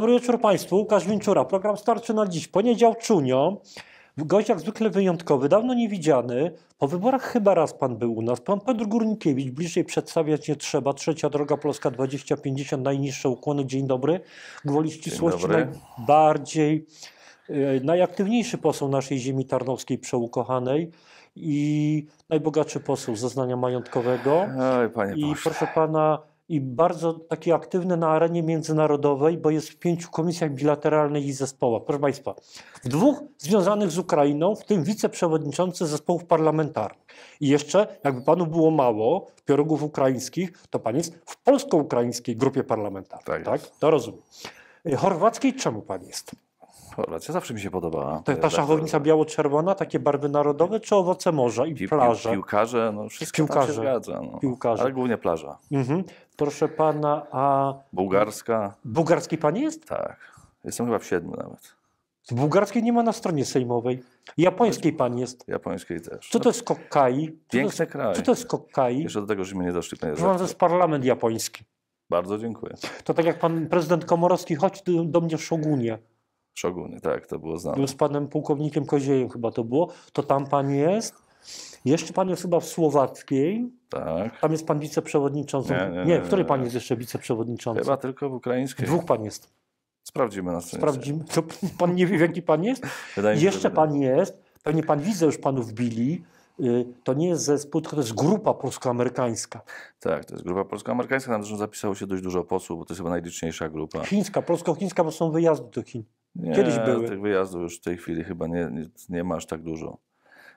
Dobry wieczór Państwu, Łukasz Winczura. Program starczy na dziś. Poniedział Czunio. Gość jak zwykle wyjątkowy, dawno niewidziany. Po wyborach chyba raz pan był u nas. Pan Piotr Górnikiewicz, bliżej przedstawiać nie trzeba. Trzecia droga Polska 2050, najniższe ukłony. Dzień dobry. Gwoli ścisłości najbardziej, e, najaktywniejszy poseł naszej ziemi tarnowskiej przeukochanej i najbogatszy poseł zeznania majątkowego. Oj, I proszę pana, i bardzo taki aktywny na arenie międzynarodowej, bo jest w pięciu komisjach bilateralnych i zespołach. Proszę Państwa, w dwóch związanych z Ukrainą, w tym wiceprzewodniczący zespołów parlamentarnych. I jeszcze, jakby Panu było mało pierogów ukraińskich, to Pan jest w polsko-ukraińskiej grupie parlamentarnej. Tak, tak? To rozumiem. Chorwackiej czemu Pan jest? Floracja zawsze mi się podobała. Ta, ta szachownica biało-czerwona, takie barwy narodowe, czy owoce morza i plaża? plaże? Piłkarze, no wszystko piłkarze, się zgadza. No. Piłkarze. Ale głównie plaża. Mhm. Proszę pana, a... Bułgarska. Bułgarski pan jest? Tak. Jestem chyba w siedmiu nawet. Bułgarskiej nie ma na stronie sejmowej. Japońskiej pan jest. Japońskiej też. Co to no, jest Kokkai? Piękny jest, kraj. Czy to jest Kokkai? Jeszcze do tego, że mnie nie doszli kojarzy. To jest parlament japoński. Bardzo dziękuję. To tak jak pan prezydent Komorowski, chodź do, do mnie w Szogunie. Szoguny, tak, to było znane. Był z panem pułkownikiem Koziejem chyba to było. To tam pan jest. Jeszcze pan jest chyba w Słowackiej. Tak. Tam jest pan wiceprzewodniczący. Nie, nie, nie, nie. której pan jest jeszcze wiceprzewodniczący? Chyba tylko w ukraińskiej. Dwóch pan jest. Sprawdzimy na stronie. Sprawdzimy. To pan nie wie, jaki pan jest? jeszcze pan tak. jest. Pewnie pan widzę, już panu wbili y, to nie jest zespół, to jest grupa polsko-amerykańska. Tak, to jest grupa polsko-amerykańska, tam zresztą zapisało się dość dużo posłów, bo to jest chyba najliczniejsza grupa. Chińska, polsko-chińska, bo są wyjazdy do Chin. Nie, Kiedyś były. Tych wyjazdów już w tej chwili chyba nie, nie, nie ma aż tak dużo.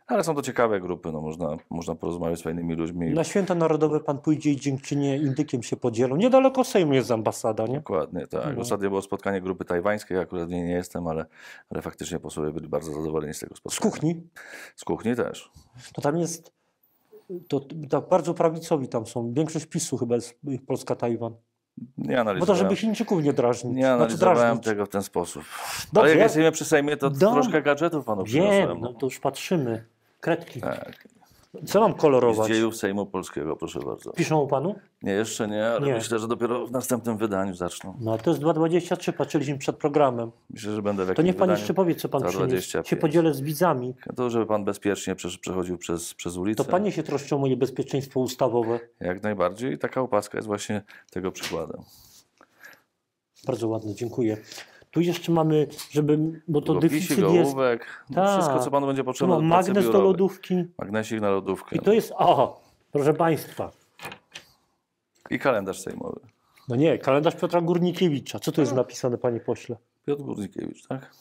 Ale są to ciekawe grupy, no, można, można porozmawiać z fajnymi ludźmi. Na święta narodowe pan pójdzie i dzięki nie indykiem się podzielą. Niedaleko Sejmu jest ambasada, nie? Dokładnie, tak. Mhm. Ostatnio było spotkanie grupy tajwańskiej, akurat nie, nie jestem, ale, ale faktycznie posłowie byli bardzo zadowoleni z tego spotkania. Z kuchni? Z kuchni też. To tam jest, to, to bardzo prawicowi tam są, większość PiSu chyba jest Polska-Tajwan nie analizowałem. Bo to, żeby się niczyków nie drażnić. Nie znaczy analizowałem znaczy drażnić. tego w ten sposób. Dobrze, Ale jak ja... jesteśmy przy Sejmie, to Dom... troszkę gadżetów panu Wiem, przyniosłem. no, no to już patrzymy. Kredki. Tak. Co mam kolorować? Z dziejów Sejmu Polskiego, proszę bardzo. Piszą o panu? Nie, jeszcze nie, ale nie. myślę, że dopiero w następnym wydaniu zaczną. No, to jest 2,23, patrzyliśmy przed programem. Myślę, że będę w To niech pan jeszcze powie, co pan przyniósł. Się podzielę z widzami. To, żeby pan bezpiecznie przechodził przez, przez ulicę. To panie się troszczą o moje bezpieczeństwo ustawowe. Jak najbardziej i taka opaska jest właśnie tego przykładem. Bardzo ładne, dziękuję. Tu jeszcze mamy, żeby, bo to Lubisi, deficyt jest... Ta. Wszystko, co panu będzie potrzebne do pracy Magnes do lodówki Magnesik na lodówkę. i to jest, o, proszę Państwa, I kalendarz sejmowy. no nie, kalendarz Piotra Górnikiewicza. Co tu jest napisane, panie pośle? Piotr Górnikiewicz, tak?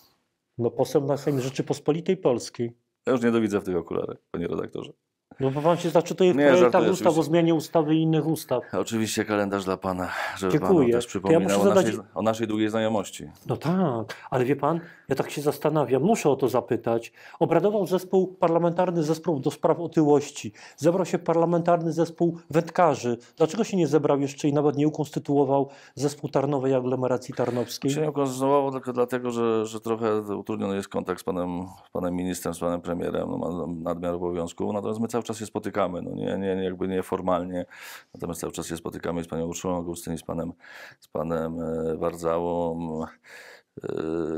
No poseł na Sejm Rzeczypospolitej Polskiej. Ja już nie dowidzę w tych okularach, panie redaktorze. No bo pan się zaczytuje w nie, projektach ustaw o zmianie ustawy i innych ustaw. Oczywiście kalendarz dla pana, żeby Dziękuję. też przypominał ja o, zadać... naszej, o naszej długiej znajomości. No tak, ale wie pan, ja tak się zastanawiam, muszę o to zapytać. Obradował zespół, parlamentarny zespół do spraw otyłości. Zebrał się parlamentarny zespół wędkarzy. Dlaczego się nie zebrał jeszcze i nawet nie ukonstytuował zespół Tarnowej Aglomeracji Tarnowskiej? Się nie ukonstytuował tylko dlatego, że, że trochę utrudniony jest kontakt z panem, panem ministrem, z panem premierem. No, ma nadmiar obowiązków, natomiast my cały czas czas się spotykamy, no nie, nie, jakby nieformalnie, natomiast cały czas się spotykamy z panią Urszulą Augustyn i z panem, z panem e, Wardzałą. E,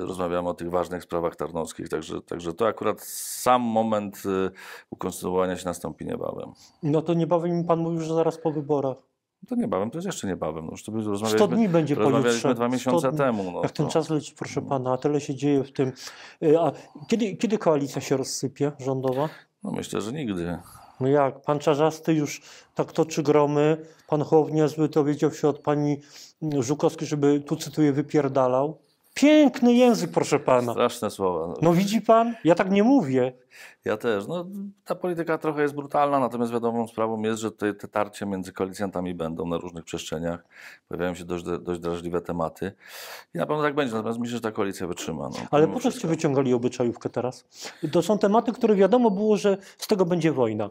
rozmawiamy o tych ważnych sprawach tarnowskich, także, także to akurat sam moment e, ukonstytuowania się nastąpi niebawem. No to niebawem mi pan mówił, że zaraz po wyborach. To niebawem, to jest jeszcze niebawem. No, 100 dni będzie Rozmawialiśmy dwa miesiące temu. No, Jak ten czas leci, proszę no. pana, a tyle się dzieje w tym. A kiedy, kiedy koalicja się rozsypie rządowa? No myślę, że nigdy. No jak, pan Czarzasty już tak toczy gromy, pan Chłownia zły to się od pani Żukowskiej, żeby, tu cytuję, wypierdalał. Piękny język, proszę pana. Straszne słowa. No. no. widzi pan? Ja tak nie mówię. Ja też. No, ta polityka trochę jest brutalna, natomiast wiadomą sprawą jest, że te, te tarcie między koalicjantami będą na różnych przestrzeniach. Pojawiają się dość, dość drażliwe tematy. I na pewno tak będzie, natomiast myślę, że ta koalicja wytrzyma. No, Ale po coście wyciągali obyczajówkę teraz? To są tematy, które wiadomo było, że z tego będzie wojna.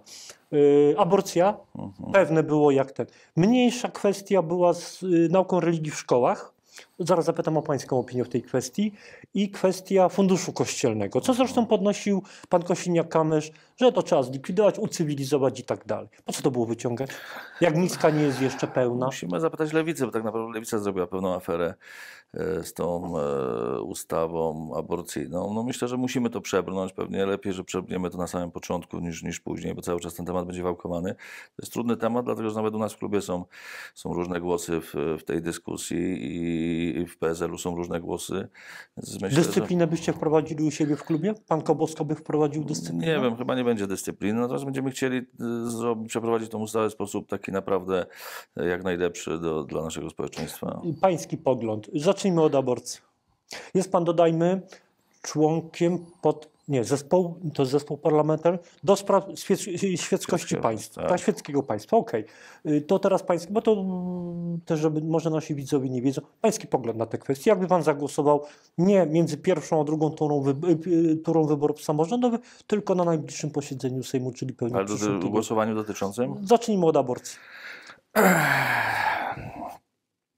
Yy, aborcja, mhm. pewne było jak ten. Mniejsza kwestia była z yy, nauką religii w szkołach Zaraz zapytam o Pańską opinię w tej kwestii. I kwestia funduszu kościelnego, co zresztą podnosił pan Kosiniak-Kamysz, że to trzeba zlikwidować, ucywilizować i tak dalej. Po co to było wyciągać, jak miska nie jest jeszcze pełna? Musimy zapytać Lewicę, bo tak naprawdę Lewica zrobiła pewną aferę E, z tą e, ustawą aborcyjną. No myślę, że musimy to przebrnąć. Pewnie lepiej, że przebrniemy to na samym początku niż, niż później, bo cały czas ten temat będzie wałkowany. To jest trudny temat, dlatego że nawet u nas w klubie są, są różne głosy w, w tej dyskusji i w PSL-u są różne głosy. Myślę, Dyscyplinę że... byście wprowadzili u siebie w klubie? Pan Kobosko by wprowadził dyscyplinę? Nie wiem, chyba nie będzie dyscypliny. Natomiast będziemy chcieli e, zrobić, przeprowadzić tą ustawę w sposób taki naprawdę jak najlepszy do, dla naszego społeczeństwa. Pański pogląd. Zaczy zacznijmy od aborcji. Jest pan, dodajmy, członkiem pod, nie, zespołu, to zespół parlamentarny do spraw świec, świeckości państwa, tak. świeckiego państwa, okej. Okay. To teraz pański, bo to mm, też, żeby może nasi widzowie nie wiedzą, pański pogląd na te kwestie. Jakby pan zagłosował nie między pierwszą a drugą turą, y, y, turą wyborów samorządowych, tylko na najbliższym posiedzeniu Sejmu, czyli pewnie Ale do, głosowaniu dotyczącym? Zacznijmy od aborcji.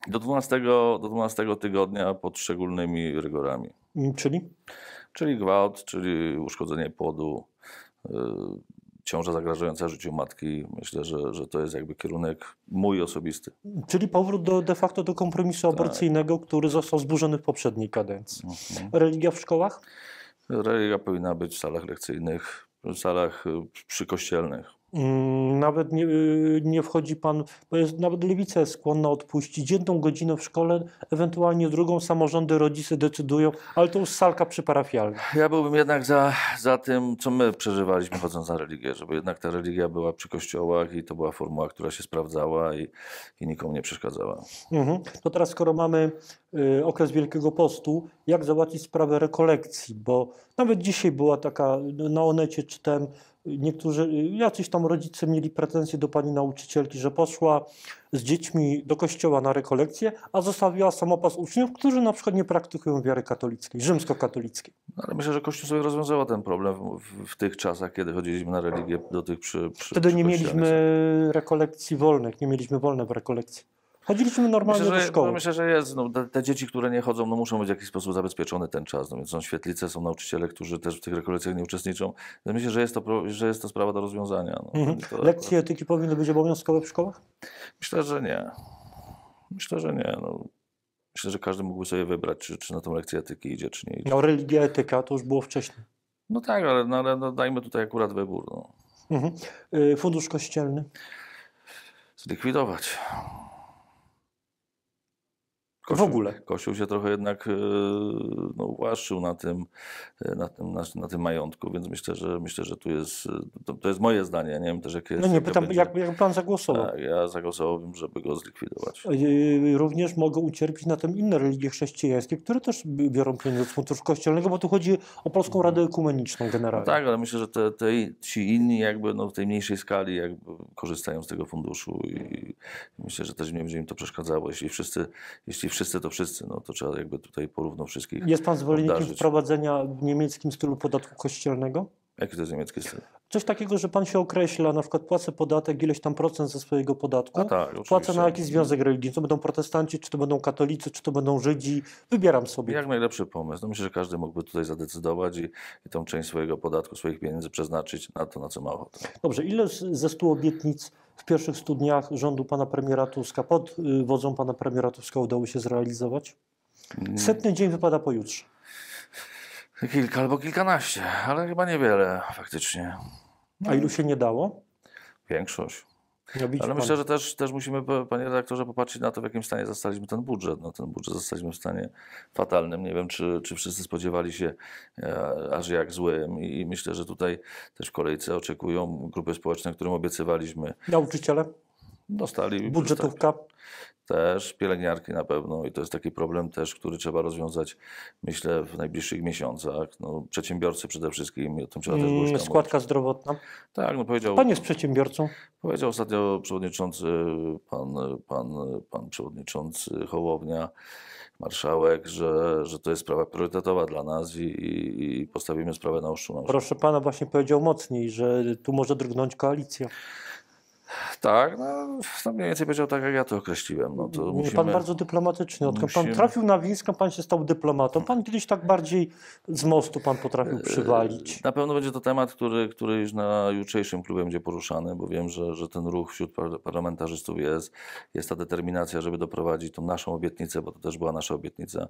Do 12, do 12 tygodnia pod szczególnymi rygorami. Mm, czyli? Czyli gwałt, czyli uszkodzenie płodu, yy, ciąża zagrażająca życiu matki. Myślę, że, że to jest jakby kierunek mój osobisty. Czyli powrót do, de facto do kompromisu tak. aborcyjnego, tak. który został zburzony w poprzedniej kadencji. Mhm. Religia w szkołach? Religia powinna być w salach lekcyjnych, w salach y, przykościelnych. Mm, nawet nie, y, nie, wchodzi pan, bo jest, nawet lewica jest skłonna odpuścić jedną godzinę w szkole, ewentualnie drugą samorządy, rodzice decydują, ale to już salka przyparafialna. Ja byłbym jednak za, za tym, co my przeżywaliśmy chodząc na religię, żeby jednak ta religia była przy kościołach i to była formuła, która się sprawdzała i, i nikomu nie przeszkadzała. Mhm. To teraz, skoro mamy y, okres Wielkiego Postu, jak załatwić sprawę rekolekcji? Bo nawet dzisiaj była taka, no, na Onecie czytałem, niektórzy, jacyś tam rodzice mieli pretensje do pani nauczycielki, że poszła z dziećmi do kościoła na rekolekcję, a zostawiła samopas uczniów, którzy na przykład nie praktykują wiary katolickiej, rzymskokatolickiej. No, ale myślę, że Kościół sobie rozwiązał ten problem w, w tych czasach, kiedy chodziliśmy na religię do tych przy, przy Wtedy przy nie mieliśmy rekolekcji wolnych, nie mieliśmy wolne w rekolekcji. Chodziliśmy normalnie myślę, że, do szkoły. No, myślę, że jest. No, te, te, dzieci, które nie chodzą, no, muszą być w jakiś sposób zabezpieczone ten czas. No, więc są świetlice, są nauczyciele, którzy też w tych rekolekcjach nie uczestniczą. No, myślę, że jest to, że jest to sprawa do rozwiązania. No. Mhm. To, Lekcje etyki powinny być obowiązkowe w szkołach? Myślę, że nie. Myślę, że nie. No. Myślę, że każdy mógłby sobie wybrać, czy, czy na tą lekcję etyki idzie, czy nie idzie. No religia, etyka to już było wcześniej. No tak, ale, no, ale no, dajmy tutaj akurat wybór. No. Mhm. Y, fundusz kościelny? Zlikwidować. Kościół, w ogóle. Kościół się trochę jednak e, no, na tym, e, na, tym, na, na, tym majątku, więc myślę, że myślę, że tu jest, to, to jest moje zdanie, nie wiem też jakie jest. No nie, pytam, jak, jak pan zagłosował? Tak, ja zagłosowałbym, żeby go zlikwidować. E, również mogą ucierpieć na tym inne religie chrześcijańskie, które też biorą pieniądze z funduszu kościelnego, bo tu chodzi o Polską mhm. Radę Ekumeniczną generalnie. No tak, ale myślę, że te, te, ci inni jakby no, w tej mniejszej skali jakby korzystają z tego funduszu i myślę, że też nie będzie im to przeszkadzało, jeśli wszyscy, jeśli wszyscy to wszyscy, no to trzeba jakby tutaj porówno wszystkich Jest pan zwolennikiem obdarzyć. wprowadzenia w niemieckim stylu podatku kościelnego? Jaki to jest niemiecki styl? Coś takiego, że pan się określa, na przykład płacę podatek, ileś tam procent ze swojego podatku, A tak, płacę na jakiś związek religijny, to będą protestanci, czy to będą katolicy, czy to będą Żydzi, wybieram sobie. Jak najlepszy pomysł. No myślę, że każdy mógłby tutaj zadecydować i, i tą część swojego podatku, swoich pieniędzy przeznaczyć na to, na co ma ochotę. Dobrze, ile ze stu obietnic w pierwszych studniach rządu pana premiera Tuska, pod y, wodzą pana premiera Tuska udało się zrealizować? Mm. Setny dzień wypada pojutrze. Kilka albo kilkanaście, ale chyba niewiele faktycznie. No. A ilu się nie dało? Większość. No, Ale myślę, że też, też musimy, panie redaktorze, popatrzeć na to, w jakim stanie zastaliśmy ten budżet. No, ten budżet zastaliśmy w stanie fatalnym. Nie wiem, czy, czy wszyscy spodziewali się e, aż jak złym. I, I myślę, że tutaj też w kolejce oczekują grupy społeczne, którym obiecywaliśmy. Nauczyciele? Dostali. Budżetówka? Też, pielęgniarki na pewno i to jest taki problem też, który trzeba rozwiązać myślę w najbliższych miesiącach. No, przedsiębiorcy przede wszystkim, o tym trzeba też mm, głośno Składka mówić. zdrowotna? Tak, no powiedział... Pan jest przedsiębiorcą? Powiedział ostatnio przewodniczący, pan, pan, pan przewodniczący Hołownia, marszałek, że, że to jest sprawa priorytetowa dla nas i, i, i postawimy sprawę na oszczu. Proszę pana, właśnie powiedział mocniej, że tu może drgnąć koalicja. Tak, no, mniej więcej powiedział tak, jak ja to określiłem. No, to musimy, pan bardzo dyplomatycznie. Odkąd musimy... pan trafił na Wińską, pan się stał dyplomatą. Pan kiedyś tak bardziej z mostu pan potrafił yy, przywalić. Na pewno będzie to temat, który, który już na jutrzejszym klubie będzie poruszany, bo wiem, że, że ten ruch wśród parlamentarzystów jest. Jest ta determinacja, żeby doprowadzić tą naszą obietnicę, bo to też była nasza obietnica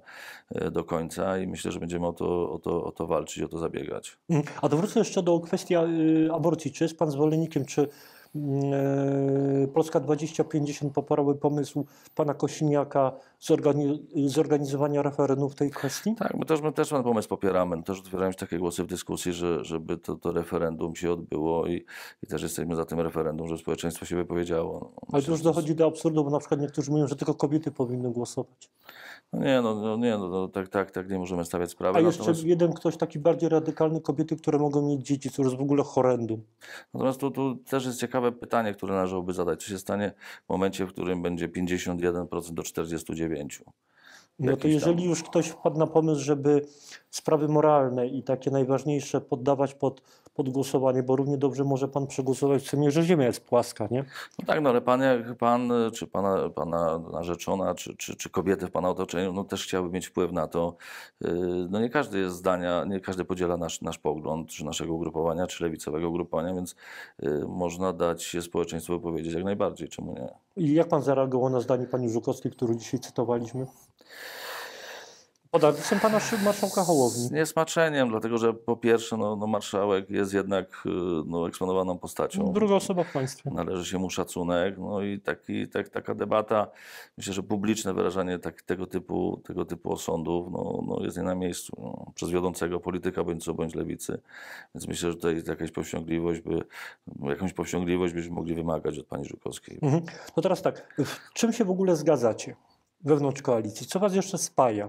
yy, do końca i myślę, że będziemy o to, o to, o to walczyć, o to zabiegać. Mm, a wrócę jeszcze do kwestii y, aborcji. Czy jest pan zwolennikiem, czy Mm, e, Polska 2050 poparły pomysł pana Kosiniaka zorganizowania referendum w tej kwestii? Tak, my też, my też ten pomysł popieramy. Też otwierają się takie głosy w dyskusji, że, żeby to, to referendum się odbyło i, i też jesteśmy za tym referendum, żeby społeczeństwo się wypowiedziało. No, Ale to już dochodzi do absurdu, bo na przykład niektórzy mówią, że tylko kobiety powinny głosować. No nie, no, no nie, no, no, tak, tak, tak nie możemy stawiać sprawy. A natomiast... jeszcze jeden ktoś taki bardziej radykalny, kobiety, które mogą mieć dzieci, co jest w ogóle horrendum. Natomiast tu, tu też jest ciekawe pytanie, które należałoby zadać. Co się stanie w momencie, w którym będzie 51% do 49%? dziewięciu. No to jeżeli tam... już ktoś wpadł na pomysł, żeby sprawy moralne i takie najważniejsze poddawać pod pod głosowanie, bo równie dobrze może pan przegłosować w sumie, że Ziemia jest płaska, nie? No tak, no ale pan, jak pan czy pana, pana narzeczona, czy, czy, czy kobiety w pana otoczeniu, no też chciały mieć wpływ na to. Y, no nie każdy jest zdania, nie każdy podziela nasz, nasz pogląd, czy naszego ugrupowania, czy lewicowego ugrupowania, więc y, można dać się społeczeństwu powiedzieć jak najbardziej, czemu nie. I jak pan zareagował na zdanie pani Żukowskiej, którą dzisiaj cytowaliśmy? Podarliśmy pana marszałka Hołowni. Z niesmaczeniem, dlatego że po pierwsze no, no marszałek jest jednak y, no, eksponowaną postacią. Druga osoba w państwie. Należy się mu szacunek. No i taki, tak, taka debata, myślę, że publiczne wyrażanie tak, tego, typu, tego typu osądów no, no jest nie na miejscu. No, przez wiodącego polityka bądź co, bądź lewicy. Więc myślę, że tutaj jakaś powściągliwość by, no, jakąś powściągliwość byśmy mogli wymagać od pani Żukowskiej. Mhm. No teraz tak, w czym się w ogóle zgadzacie wewnątrz koalicji? Co was jeszcze spaja?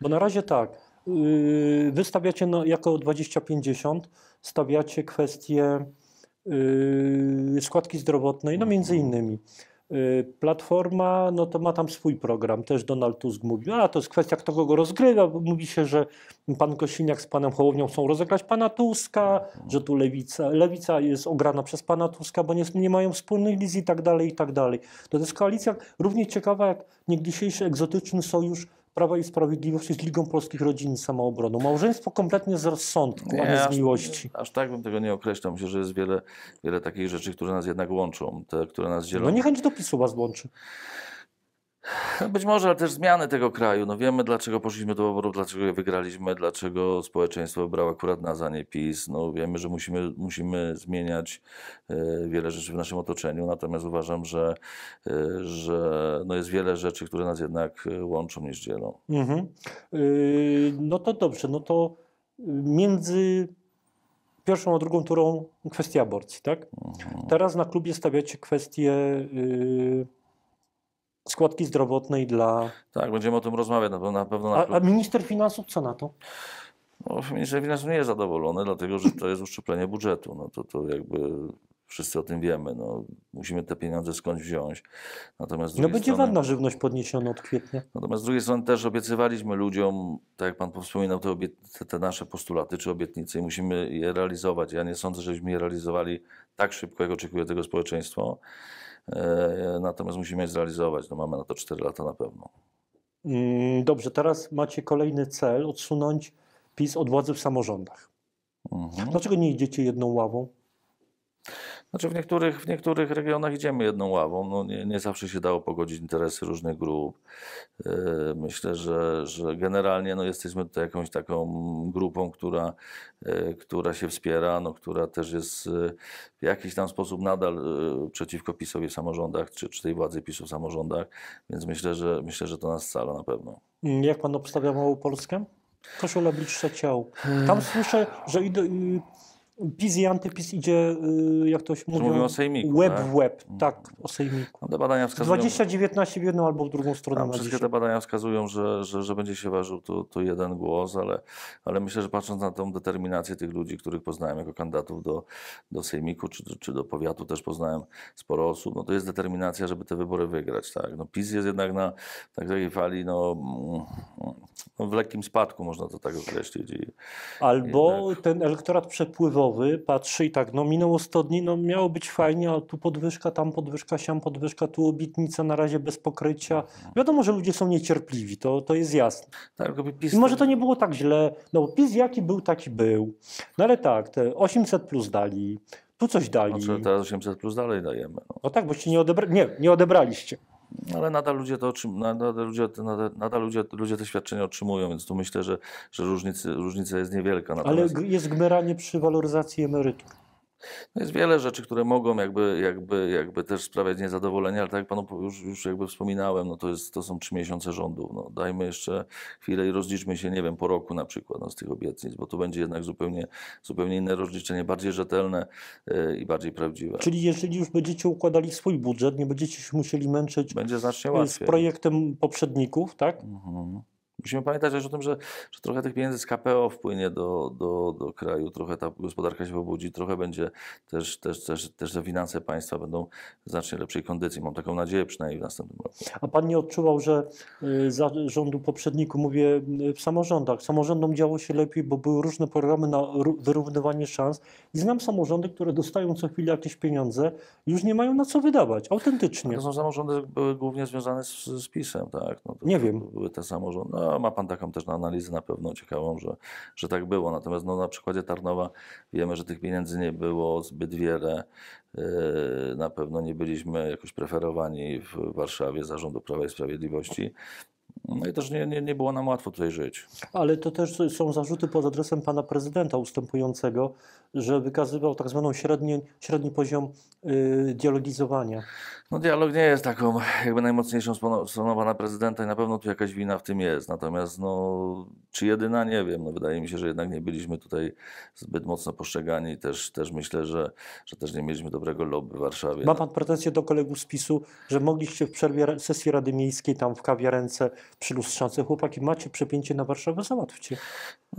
Bo na razie tak, yy, wy stawiacie no, jako 2050, stawiacie kwestię yy, składki zdrowotnej, no między mhm. innymi. Yy, Platforma, no to ma tam swój program, też Donald Tusk mówił, a to jest kwestia kto kogo rozgrywa, mówi się, że pan Kosiniak z panem Hołownią chcą rozegrać pana Tuska, mhm. że tu lewica, lewica jest ograna przez pana Tuska, bo nie, nie mają wspólnych wizji i tak dalej, i tak dalej. To jest koalicja równie ciekawa jak niegdysiejszy egzotyczny sojusz Prawa i Sprawiedliwości z Ligą Polskich Rodzin Samoobroną. Małżeństwo kompletnie z rozsądku, nie, a nie z miłości. Aż, aż, tak bym tego nie określał. Myślę, że jest wiele, wiele takich rzeczy, które nas jednak łączą, te, które nas dzielą. No niechęć do PiSu was łączy. No być może, ale też zmiany tego kraju. No wiemy, dlaczego poszliśmy do wyborów, dlaczego je wygraliśmy, dlaczego społeczeństwo wybrało akurat na a nie PiS. No wiemy, że musimy, musimy zmieniać y, wiele rzeczy w naszym otoczeniu, natomiast uważam, że, y, że no jest wiele rzeczy, które nas jednak e, łączą niż dzielą. Mhm. Yy, no to dobrze, no to między pierwszą a drugą turą kwestia aborcji, tak? Mhm. Teraz na klubie stawiacie kwestię... Yy, składki zdrowotnej dla. Tak, będziemy o tym rozmawiać na pewno. Na pewno na... A, a, minister finansów co na to? No, minister finansów nie jest zadowolony, dlatego że to jest uszczuplenie budżetu. No, to, to jakby wszyscy o tym wiemy. No, musimy te pieniądze skądś wziąć. Natomiast no będzie strony, wadna żywność podniesiona od kwietnia. Natomiast z drugiej strony też obiecywaliśmy ludziom, tak jak Pan wspominał, te, te, te nasze postulaty czy obietnice i musimy je realizować. Ja nie sądzę, żebyśmy je realizowali tak szybko, jak oczekuje tego społeczeństwo. E, natomiast musimy je zrealizować. No mamy na to 4 lata na pewno. Mm, dobrze, teraz macie kolejny cel, odsunąć PiS od władzy w samorządach. Mhm. Dlaczego nie idziecie jedną ławą? Znaczy w niektórych, w niektórych regionach idziemy jedną ławą. No nie, nie zawsze się dało pogodzić interesy różnych grup. E, myślę, że, że generalnie no jesteśmy tutaj jakąś taką grupą, która, e, która się wspiera, no, która też jest e, w jakiś tam sposób nadal przeciwko PiSowi w samorządach, czy, czy tej władzy PiSu w samorządach, więc myślę, że myślę, że to nas scala na pewno. Jak pan obstawia Małopolskę? Koszula Bliższa Ciał. Tam słyszę, że PiS i antypis idzie, y, jak to się mówi, Mówimy o sejmiku, web tak? w web, mm. tak, o sejmiku. No te badania wskazują... 20-19 w jedną albo w drugą stronę. wszystkie te badania wskazują, że, że, że będzie się ważył to, to jeden głos, ale, ale myślę, że patrząc na tą determinację tych ludzi, których poznałem jako kandydatów do, do sejmiku czy, czy do powiatu, też poznałem sporo osób, no to jest determinacja, żeby te wybory wygrać, tak. No PiS jest jednak na takiej fali, no, mm, no w lekkim spadku można to tak określić. I, albo jednak... ten elektorat przepływa patrzy i tak, no minęło 100 dni, no miało być fajnie, a tu podwyżka, tam podwyżka, siam podwyżka, tu obietnica na razie bez pokrycia. Wiadomo, że ludzie są niecierpliwi, to, to jest jasne. Tak, PiS... I może to nie było tak źle, no bo PiS jaki był, taki był. No ale tak, te 800 plus dali, tu coś dali. No, teraz 800 plus dalej dajemy. No, no tak, boście nie, odebra nie, nie odebraliście ale nadal ludzie to nadal ludzie, nadal, nadal ludzie, ludzie te świadczenia otrzymują, więc tu myślę, że, że różnica jest niewielka. Natomiast... Ale jest gmeranie przy waloryzacji emerytur. No jest wiele rzeczy, które mogą jakby, jakby, jakby też sprawiać niezadowolenie, ale tak jak panu już, już jakby wspominałem, no to, jest, to są trzy miesiące rządów. No dajmy jeszcze chwilę i rozliczmy się, nie wiem, po roku na przykład no, z tych obietnic, bo to będzie jednak zupełnie, zupełnie inne rozliczenie, bardziej rzetelne e, i bardziej prawdziwe. Czyli jeżeli już będziecie układali swój budżet, nie będziecie się musieli męczyć będzie znacznie łatwiej. z projektem poprzedników, tak? Mhm. Musimy pamiętać też o tym, że, że trochę tych pieniędzy z KPO wpłynie do, do, do kraju, trochę ta gospodarka się pobudzi, trochę będzie też, też, też, też te finanse państwa będą w znacznie lepszej kondycji. Mam taką nadzieję przynajmniej w następnym roku. A pan nie odczuwał, że y, za rządu poprzedniku, mówię y, w samorządach, samorządom działo się lepiej, bo były różne programy na wyrównywanie szans i znam samorządy, które dostają co chwilę jakieś pieniądze już nie mają na co wydawać, autentycznie. A to są samorządy były głównie związane z, z PiSem, tak? No nie wiem. Były te samorządy, no, no, ma Pan taką też analizę na pewno ciekawą, że, że tak było. Natomiast no, na przykładzie Tarnowa wiemy, że tych pieniędzy nie było zbyt wiele. Yy, na pewno nie byliśmy jakoś preferowani w Warszawie zarządu Prawa i Sprawiedliwości. No i też nie, nie, nie było nam łatwo tutaj żyć. Ale to też są zarzuty pod adresem pana prezydenta ustępującego, że wykazywał tak zwaną średni, średni poziom y, dialogizowania. No dialog nie jest taką jakby najmocniejszą stroną pana prezydenta i na pewno tu jakaś wina w tym jest. Natomiast no, czy jedyna, nie wiem. No, wydaje mi się, że jednak nie byliśmy tutaj zbyt mocno postrzegani. Też, też myślę, że, że też nie mieliśmy dobrego lobby w Warszawie. Ma pan pretensje do kolegów z PiSu, że mogliście w przerwie sesji Rady Miejskiej tam w kawiarence przy lustrzance chłopaki macie przepięcie na Warszawę, załatwcie.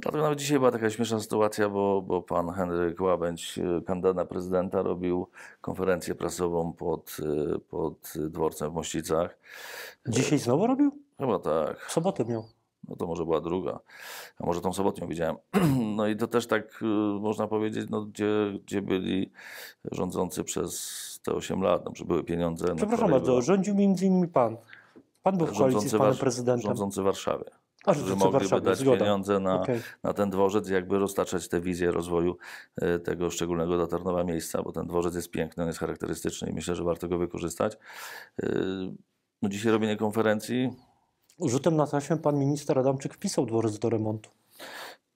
Dlatego nawet dzisiaj była taka śmieszna sytuacja, bo, bo pan Henryk Łabędź, e, kandydat na prezydenta, robił konferencję prasową pod, e, pod dworcem w Mościcach. E, dzisiaj znowu robił? Chyba tak. W sobotę miał. No to może była druga, a może tą sobotnią widziałem. No i to też tak można powiedzieć, no, gdzie, gdzie byli rządzący przez te 8 lat, no, że były pieniądze. Przepraszam bardzo, rządził między innymi pan. Pan był w koalicji z panem prezydentem. Rządzący Warszawie. A, że, mogliby dać zgoda. pieniądze na, okay. na ten dworzec i jakby roztaczać tę wizję rozwoju e, tego szczególnego dla Tarnowa miejsca, bo ten dworzec jest piękny, on jest charakterystyczny i myślę, że warto go wykorzystać. E, no dzisiaj robienie konferencji. Rzutem na taśmę pan minister Adamczyk wpisał dworzec do remontu.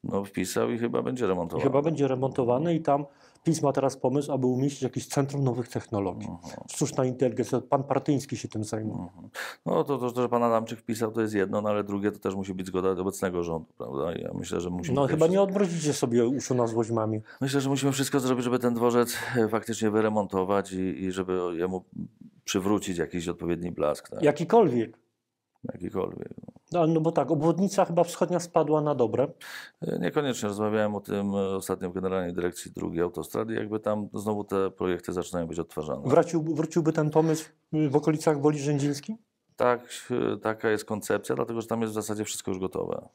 No wpisał i chyba będzie remontowany. I chyba będzie remontowany i tam PiS ma teraz pomysł, aby umieścić jakieś centrum nowych technologii. Mhm. Sztuczna inteligencja, pan Partyński się tym zajmuje. Mhm. No to, to, to, że pan Adamczyk pisał, to jest jedno, no, ale drugie to też musi być zgoda obecnego rządu, prawda? Ja myślę, że musimy... No chyba nie odmrozicie sobie uszu na złoźmami. Myślę, że musimy wszystko zrobić, żeby ten dworzec e, faktycznie wyremontować i, i żeby jemu przywrócić jakiś odpowiedni blask. Tak? Jakikolwiek. Jakikolwiek. No. No, no bo tak, obwodnica chyba wschodnia spadła na dobre. E, niekoniecznie. Rozmawiałem o tym e, ostatnio w Generalnej Dyrekcji Drugiej Autostrady. Jakby tam znowu te projekty zaczynają być odtwarzane. Wracił, wróciłby ten pomysł y, w okolicach Woli Rzędzińskiej? Tak, e, taka jest koncepcja, dlatego że tam jest w zasadzie wszystko już gotowe.